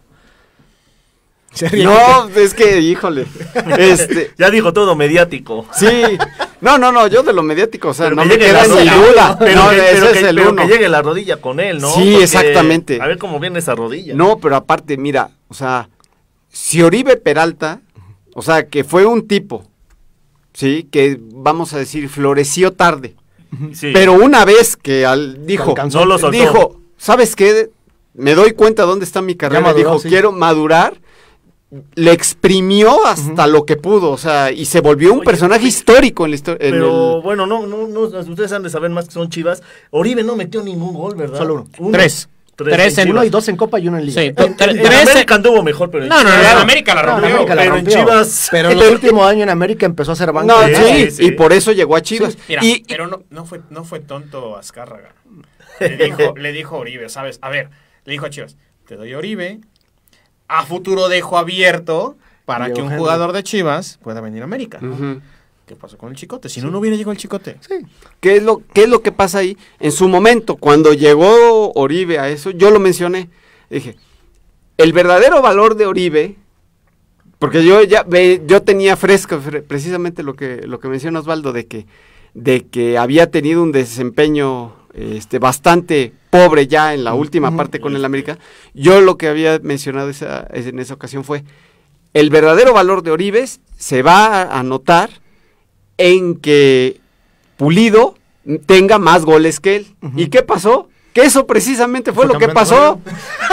No, es que, híjole. Este, ya dijo todo mediático. Sí. No, no, no, yo de lo mediático, o sea, no me queda ni duda. Pero, que, llegue la rodilla con él, ¿no? Sí, exactamente. A ver cómo viene esa rodilla. No, pero aparte, mira, o sea, si Oribe Peralta, o sea, que fue un tipo, ¿sí? Que vamos a decir, floreció tarde. Pero una vez que al, dijo, dijo, ¿sabes qué? Me doy cuenta dónde está mi carrera. dijo, quiero madurar le exprimió hasta lo que pudo, o sea, y se volvió un personaje histórico en la historia. Pero bueno, no, no, no, ustedes han de saber más que son Chivas. Oribe no metió ningún gol, ¿verdad? Solo uno. uno. Tres. Tres, en, uno y dos en Copa y uno en Liga. Sí, tres, anduvo mejor, pero no, no, no, en América la rompió. pero en Chivas. el último año en América empezó a hacer banca. No, sí, sí, y por eso llegó a Chivas. Mira, pero no, no, fue, no fue tonto Azcárraga. Le dijo, le dijo Oribe, ¿sabes? A ver, le dijo a Chivas, te doy a Oribe, a futuro dejo abierto para que un jugador de Chivas pueda venir a América. ¿Qué pasó con el chicote? Si no, no hubiera llegado el chicote. ¿Qué es, lo, ¿Qué es lo que pasa ahí? En su momento, cuando llegó Oribe a eso, yo lo mencioné. Dije, el verdadero valor de Oribe, porque yo ya yo tenía fresco precisamente lo que, lo que menciona Osvaldo, de que, de que había tenido un desempeño este, bastante pobre ya en la última parte con el este. América, yo lo que había mencionado en esa ocasión fue, el verdadero valor de Oribes se va a notar en que Pulido tenga más goles que él. ¿Y qué pasó? Que eso precisamente fue, lo que pasó.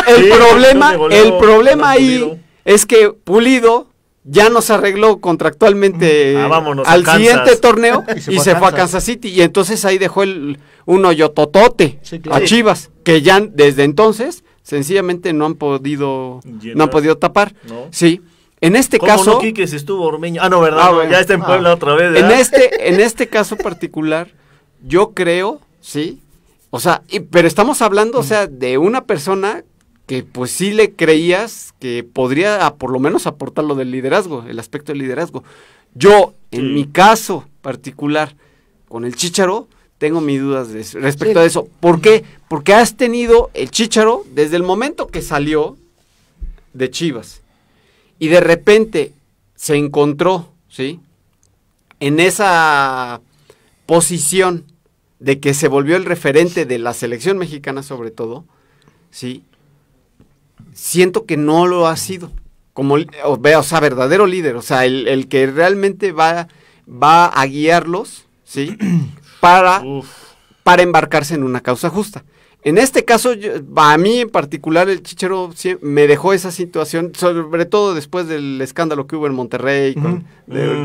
El problema, el problema ahí es que Pulido ya nos arregló contractualmente ah, al siguiente torneo y se, fue, a Kansas City. Y entonces ahí dejó el, un hoyototote a Chivas, que ya desde entonces sencillamente no han podido, no han podido tapar. En este caso. No, estuvo Ormeño. Ah, no, ¿verdad? Ah, ya está en ah. Puebla otra vez. En este, en este caso particular, yo creo, sí. O sea, pero estamos hablando, o sea, de una persona que pues sí le creías que podría ah, por lo menos aportar lo del liderazgo, el aspecto del liderazgo. Yo, en mi caso particular, con el Chicharo, tengo mis dudas respecto a eso. ¿Por qué? Porque has tenido el Chicharo desde el momento que salió de Chivas y de repente se encontró, ¿sí? En esa posición de que se volvió el referente de la selección mexicana sobre todo, ¿sí? siento que no lo ha sido. Como, o sea, verdadero líder, o sea, el, que realmente va, va a guiarlos, ¿sí? Para, para embarcarse en una causa justa. En este caso, a mí en particular, el Chichero me dejó esa situación, sobre todo después del escándalo que hubo en Monterrey, con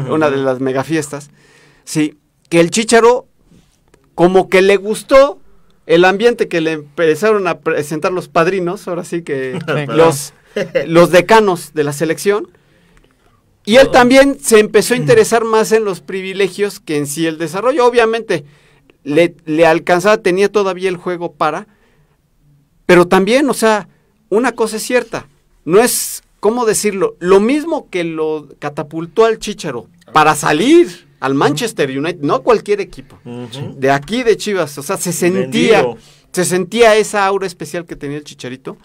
una de las megafiestas. Sí, que el Chichero como que le gustó el ambiente que le empezaron a presentar los padrinos, ahora sí que los, decanos de la selección. Y él también se empezó a interesar más en los privilegios que en sí el desarrollo. Obviamente le, le alcanzaba, tenía todavía el juego para, pero también, o sea, una cosa es cierta, no es, ¿cómo decirlo? Lo mismo que lo catapultó al Chicharo ah. para salir al Manchester United, no cualquier equipo, de aquí de Chivas, o sea, se sentía, se sentía esa aura especial que tenía el Chicharito.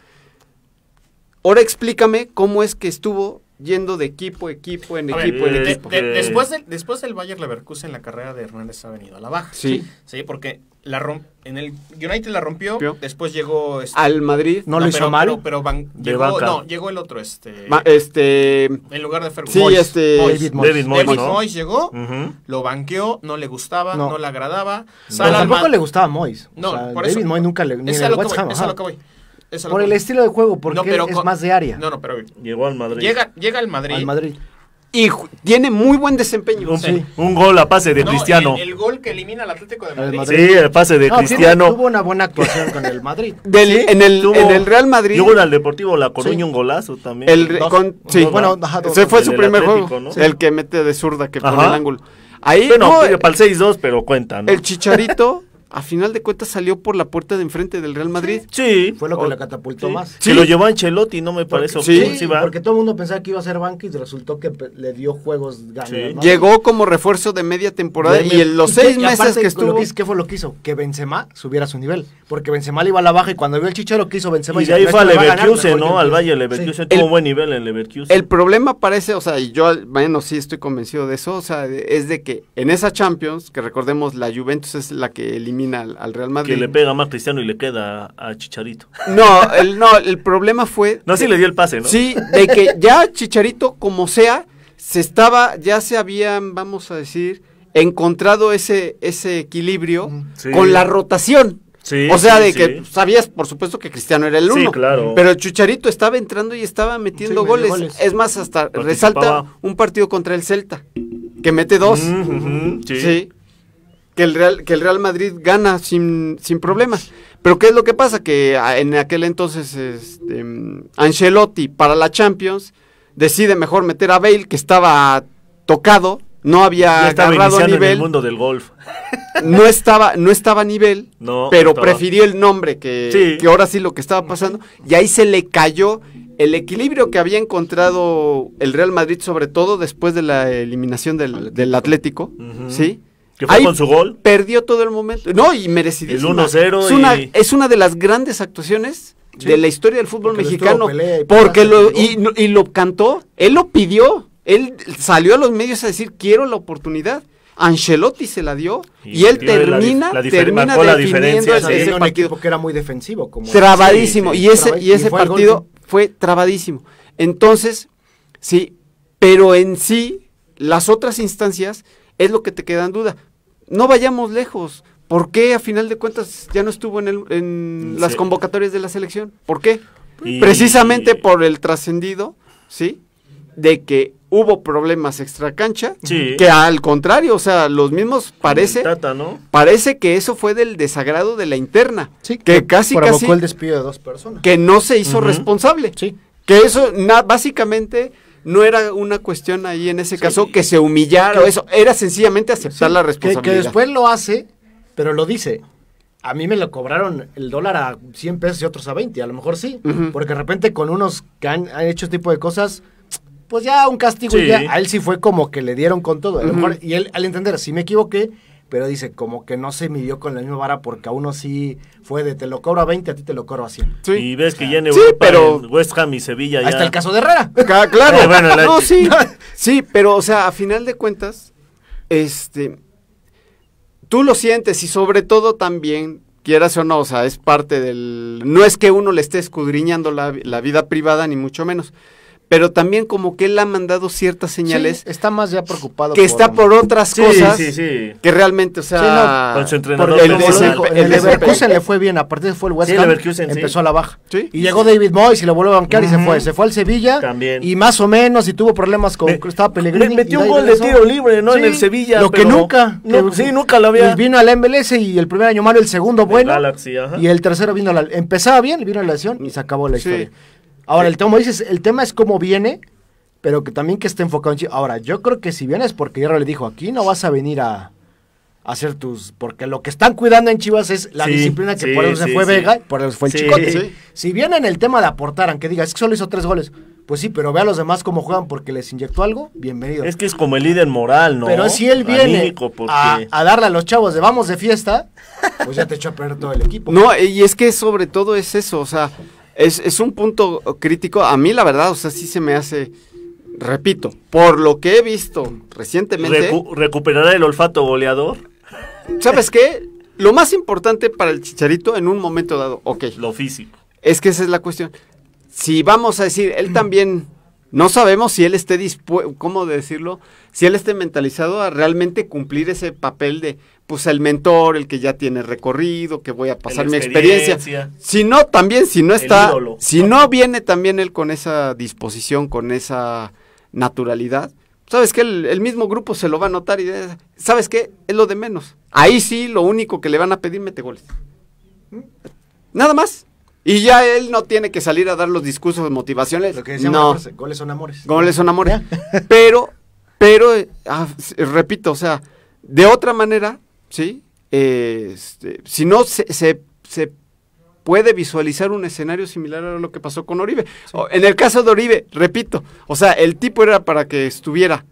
Ahora explícame cómo es que estuvo yendo de equipo, equipo, en equipo, en equipo. después, del, después del Bayer Leverkusen, la carrera de Hernández ha venido a la baja. Sí. Sí, porque la romp, en el United la rompió, después llegó... Este Al Madrid. No, lo hizo pero, mal. Pero, llegó, el otro, este... este... En lugar de Ferguson. Sí, este, David Moyes. llegó, lo banqueó, no le gustaba, no, le agradaba. pero tampoco le gustaba Moyes. No, David Moyes nunca le... Ni es a lo que voy por el estilo de juego, porque es más de área. llegó al Madrid. Llega, llega al Madrid. Al Madrid. Y tiene muy buen desempeño. Un, gol a pase de Cristiano. El, gol que elimina al Atlético de Madrid. Sí, el pase de Cristiano. tuvo una buena actuación con el Madrid. en, el, en, el, Real Madrid. Llegó al Deportivo La Coruña un golazo también. El, bueno, dos, se fue su primer juego. El que mete de zurda, que pone el ángulo. Ahí, bueno, para el 6-2, pero cuenta, El Chicharito a final de cuentas salió por la puerta de enfrente del Real Madrid. Sí. Fue lo que la catapultó más. Si Que lo llevó Ancelotti, no me parece porque, sí, porque todo el mundo pensaba que iba a ser banca resultó que le dio juegos ganas. Llegó como refuerzo de media temporada y en los seis meses que estuvo... ¿Qué fue lo que hizo? Que Benzema subiera su nivel. Porque Benzema le iba a la baja y cuando vio el chichero que hizo Benzema... Y, y ahí fue a Leverkusen, ¿no? Al Valle Leverkusen. Tuvo buen nivel en Leverkusen. El problema parece, o sea, y yo bueno, sí estoy convencido de eso, o sea, es de que en esa Champions, que recordemos la Juventus es la que elimina al, Real Madrid. Que le pega más Cristiano y le queda a, Chicharito. No, el, no, el problema fue... No, sí le dio el pase, ¿no? Sí, de que ya Chicharito, como sea, se estaba, ya se habían, vamos a decir, encontrado ese, ese equilibrio con la rotación. o sea, de que sabías, por supuesto, que Cristiano era el uno. Claro. Pero Chicharito estaba entrando y estaba metiendo goles. Es más, hasta resalta un partido contra el Celta, que mete dos. sí que el Real, que el Real Madrid gana sin, sin problemas. Pero ¿qué es lo que pasa? Que ah, en aquel entonces este, Ancelotti para la Champions decide mejor meter a Bale, que estaba tocado, no había agarrado nivel. el mundo del golf. No estaba, no estaba a nivel, no, pero prefirió el nombre que, ahora sí lo que estaba pasando. Y ahí se le cayó el equilibrio que había encontrado el Real Madrid, sobre todo después de la eliminación del, Atlético, ¿sí? fue con su gol. Perdió todo el momento. No, y merecidísimo. El Es, una, de las grandes actuaciones de la historia del fútbol mexicano. porque lo, y, lo cantó. Él lo pidió. Él salió a los medios a decir: Quiero la oportunidad. Ancelotti se la dio y, él termina, termina ese, partido. porque era muy defensivo. Como trabadísimo. y ese, y ese partido fue trabadísimo. Entonces, sí, pero en sí, las otras instancias es lo que te queda en duda. No vayamos lejos. ¿Por qué a final de cuentas ya no estuvo en, las convocatorias de la selección? ¿Por qué? Precisamente por el trascendido, ¿sí? De que hubo problemas extracancha, sí. que al contrario, o sea, los mismos parece ¿no? parece que eso fue del desagrado de la interna, sí, que, casi provocó casi el despido de dos personas, que no se hizo responsable, sí. que eso básicamente no era una cuestión ahí en ese caso que se humillara o eso, era sencillamente aceptar la responsabilidad. Que, después lo hace, pero lo dice. A mí me lo cobraron el dólar a 100 pesos y otros a 20, a lo mejor sí, porque de repente con unos que han, hecho este tipo de cosas, pues ya un castigo a él sí fue como que le dieron con todo. y él al entender, si me equivoqué, pero dice, como que no se midió con la misma vara porque a uno sí fue de te lo cobro a 20, a ti te lo cobro a 100. Y ves que ya en Europa, pero... West Ham y Sevilla ya... está el caso de Herrera. claro. No, sí. sí, pero, o sea, a final de cuentas, este... Tú lo sientes y sobre todo también quieras o no, o sea, es parte del... No es que uno le esté escudriñando la, vida privada, ni mucho menos, pero también como que él ha mandado ciertas señales. está más ya preocupado. Que está por otras sí, cosas sí, que realmente, o sea, no, con su entrenador. El, el, Leverkusen le fue bien, aparte partir fue el West Ham, empezó a la baja. Y llegó David Moyes y lo volvió a banquear y se fue. Se fue al Sevilla también. y más o menos y tuvo problemas con estaba Pellegrini. metió un gol de tiro libre, ¿no? en el Sevilla. Lo que nunca. sí, nunca lo había. Pues vino al MLS y el primer año malo, el segundo bueno. y el tercero vino a la... Empezaba bien, vino a la lesión y se acabó la historia. Ahora, eh, el, tema dices, el tema es cómo viene, pero que también que esté enfocado en Chivas. Ahora, yo creo que si vienes porque Hierro le dijo, aquí no vas a venir a, hacer tus... Porque lo que están cuidando en Chivas es la disciplina que por eso se fue Vega, por eso fue el Chicote. Si viene en el tema de aportar, aunque diga, es que solo hizo tres goles, pues sí, pero ve a los demás cómo juegan porque les inyectó algo, bienvenido. Es que es como el líder moral, ¿no? Pero si él viene a, a, darle a los chavos de vamos de fiesta, pues ya te echó a perder todo el equipo. No, y es que sobre todo es eso, o sea, es, un punto crítico. A mí, la verdad, o sea, sí se me hace repito, por lo que he visto recientemente. recuperar ¿Recuperará el olfato goleador? ¿Sabes qué? Lo más importante para el chicharito en un momento dado, ok. Lo físico. Es que esa es la cuestión. Si vamos a decir, él también. No sabemos si él esté dispuesto, ¿cómo decirlo? Si él esté mentalizado a realmente cumplir ese papel de pues el mentor, el que ya tiene recorrido, que voy a pasar mi experiencia. Si no, también, si no está, si no viene también él con esa disposición, con esa naturalidad, ¿sabes que el, mismo grupo se lo va a notar y ¿sabes qué? Es lo de menos. Ahí sí, lo único que le van a pedir, mete goles. Nada más. Y ya él no tiene que salir a dar los discursos motivacionales. Lo que no. goles son amores. Goles son amores. pero, pero, eh, ah, repito, o sea, de otra manera ¿sí? este, si no, se, se, puede visualizar un escenario similar a lo que pasó con Oribe. En el caso de Oribe, repito, o sea, el tipo era para que estuviera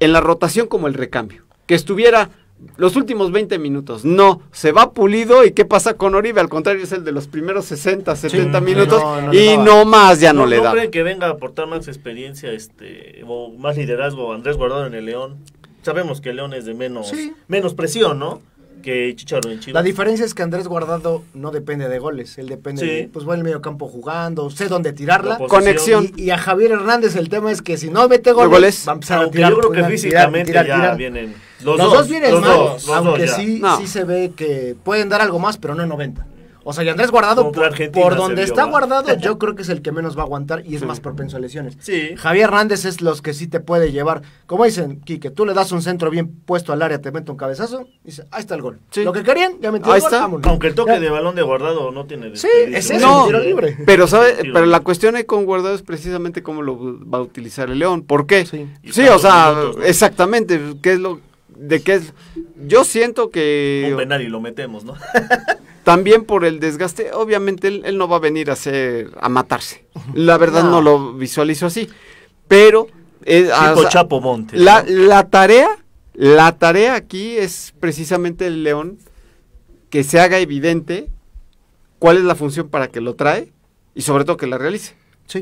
en la rotación como el recambio, que estuviera los últimos 20 minutos. No, se va pulido y ¿qué pasa con Oribe? Al contrario, es el de los primeros 60, 70 minutos y no, más ya no, le da. ¿No que venga a aportar más experiencia este, o más liderazgo Andrés Guardado en el León? sabemos que León es de menos, menos presión, ¿no? Que Chicharro en Chile La diferencia es que Andrés Guardado no depende de goles, él depende de, pues va en el medio campo jugando, sé dónde tirarla. Conexión. Y, a Javier Hernández el tema es que si no mete goles, van a empezar a tirar. Yo creo que físicamente ya vienen. Los, los dos, vienen los dos, aunque sí, sí se ve que pueden dar algo más, pero no en 90. O sea, y Andrés Guardado, por donde está guardado, yo creo que es el que menos va a aguantar y es más propenso a lesiones. Sí. Javier Hernández es los que sí te puede llevar. Como dicen, Quique, tú le das un centro bien puesto al área, te mete un cabezazo, y dice, ahí está el gol. Lo que querían, ya metió gol, está. Aunque el toque de balón de guardado no tiene Sí, es eso, Pero, ¿sabe? pero la cuestión ahí con guardado es precisamente cómo lo va a utilizar el León. ¿Por qué? Sí, sí o sea, exactamente. ¿Qué es lo de qué es yo siento que un penal lo metemos no También por el desgaste, obviamente él, no va a venir a a matarse. La verdad no, lo visualizo así. Pero eh, Chapo Monte. la, tarea, la tarea aquí es precisamente el león que se haga evidente cuál es la función para que lo trae y sobre todo que la realice.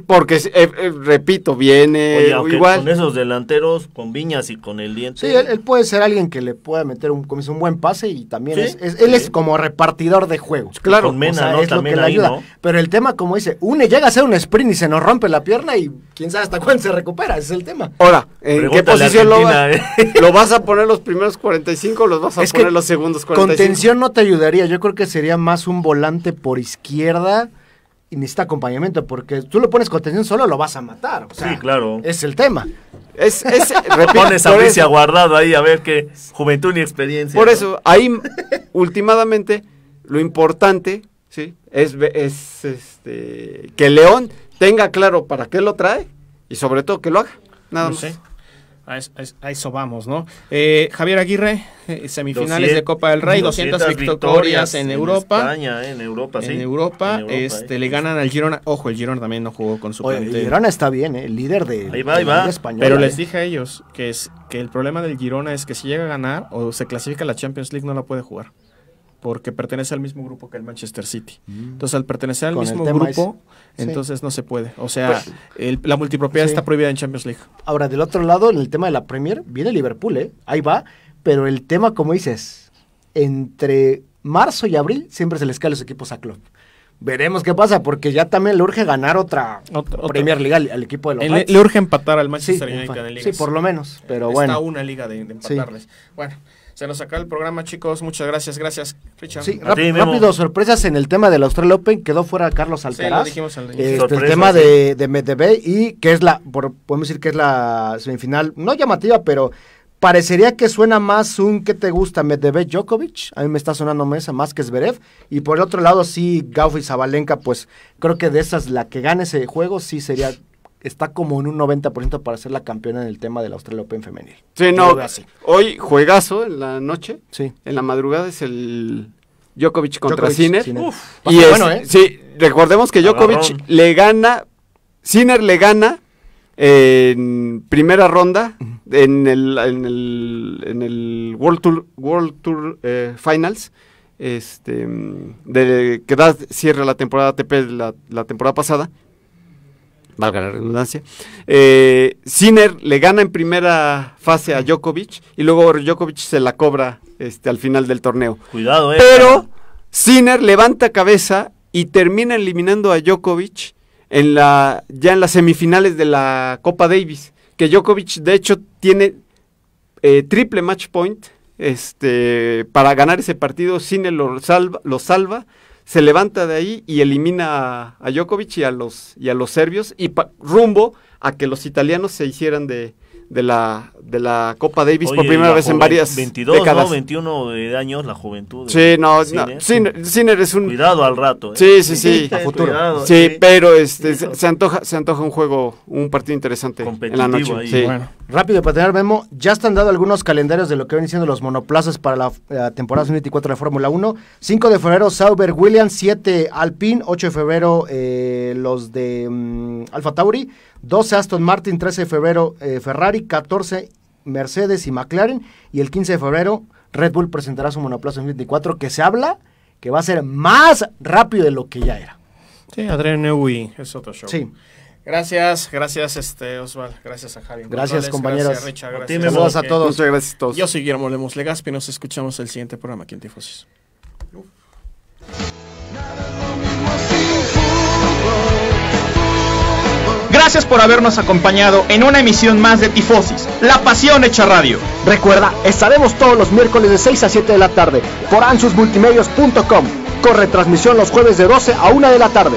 Porque, eh, eh, repito, viene igual. Con esos delanteros, con Viñas y con el diente. Sí, él, puede ser alguien que le pueda meter un, un buen pase y también es, él es como repartidor de juegos. Claro, ayuda. Pero el tema, como dice, une llega a hacer un sprint y se nos rompe la pierna y quién sabe hasta cuándo se recupera. Ese es el tema. Ahora, ¿en qué posición lo, ¿eh? lo, vas a poner los primeros 45 o los vas a poner los segundos 45? Contención no te ayudaría. Yo creo que sería más un volante por izquierda y necesita acompañamiento, porque tú lo pones con solo, lo vas a matar. sí, claro. Es el tema. Es, es Pones a Alicia guardado ahí a ver qué juventud ni experiencia. Por eso, ahí, últimamente, lo importante, ¿sí? Es, es este, que León tenga claro para qué lo trae y sobre todo que lo haga. Nada más. Sé. A eso, vamos, ¿no? Eh, Javier Aguirre, eh, semifinales de Copa del Rey, 200, victorias, en, en Europa. España, eh, en Europa, sí. En Europa, este, le ganan al Girona. Ojo, el Girona también no jugó con su Oye, El Girona está bien, ¿eh? el líder de España. Pero les dije a ellos que, es, que el problema del Girona es que si llega a ganar o se clasifica a la Champions League no la puede jugar porque pertenece al mismo grupo que el Manchester City. Mm. Entonces, al pertenecer al mismo grupo, entonces no se puede. O sea, pues, la multipropiedad está prohibida en Champions League. Ahora, del otro lado, en el tema de la Premier, viene Liverpool, ¿eh? ahí va, pero el tema, como dices, entre marzo y abril siempre se les cae los equipos a Klopp. Veremos qué pasa, porque ya también le urge ganar otra, Premier League al, equipo de los le, le, urge empatar al Manchester United Sí, por lo menos, pero bueno. Está una liga de empatarles. Bueno, se nos acaba el programa, chicos. Muchas gracias, gracias, Richard. Sí, rápido, sorpresas en el tema del Australia Open. Quedó fuera Carlos Alcaraz. Este, sí, dijimos el tema de, de y que es la, podemos decir que es la semifinal, no llamativa, pero parecería que suena más un que te gusta Medvedev Djokovic, a mí me está sonando mesa más que Zverev y por el otro lado sí Gaufi y Zabalenka, pues creo que de esas la que gane ese juego sí sería está como en un 90% para ser la campeona en el tema del Australia Open femenil. Sí, no. Hoy juegazo en la noche. Sí. En la madrugada es el Djokovic contra Sinner. Y es, bueno, ¿eh? sí, recordemos que Djokovic le gana, Sinner le gana en primera ronda en el, en el, World Tour, World Tour eh, Finals este, mm, de, que da, cierra la temporada ATP la, la temporada pasada, valga la redundancia. Eh, Sinner le gana en primera fase a Djokovic y luego Djokovic se la cobra este, al final del torneo. Cuidado, eh, Pero Sinner levanta cabeza y termina eliminando a Djokovic en la, ya en las semifinales de la Copa Davis. Que Djokovic, de hecho, tiene eh, triple match point este, para ganar ese partido. Sinner lo lo salva se levanta de ahí y elimina a Djokovic y a los, y a los serbios y rumbo a que los italianos se hicieran de, de la, de la Copa Davis por primera vez en varias 22, décadas. 21 de años la juventud. Sí, no, Sinner. es un... Cuidado al rato. ¿eh? Sí, sí, sí. futuro. sí, pero este, se, antoja, se antoja un juego, un partido interesante en la noche. rápido para tener Memo, ya están dados algunos calendarios de lo que van diciendo los monoplazas para la, eh, temporada 2024 de Fórmula 1. 5 de febrero Sauber Williams, 7 Alpine, 8 de febrero eh, los de mm, Alfa Tauri. 12 Aston Martin, 13 de febrero eh, Ferrari, 14 Mercedes y McLaren y el 15 de febrero Red Bull presentará su monoplaza en 24 que se habla que va a ser más rápido de lo que ya era. Sí, Adrián Newey es otro show. Sí. Gracias, gracias este gracias a Javi. Gracias compañeros. Gracias Richard, a todos. gracias a todos. Yo soy Guillermo Lemos Legaspi, nos escuchamos el siguiente programa aquí en Tifosis. Gracias por habernos acompañado en una emisión más de Tifosis, la pasión hecha radio. Recuerda, estaremos todos los miércoles de 6 a 7 de la tarde por ansusmultimedios.com. Corre transmisión los jueves de 12 a 1 de la tarde.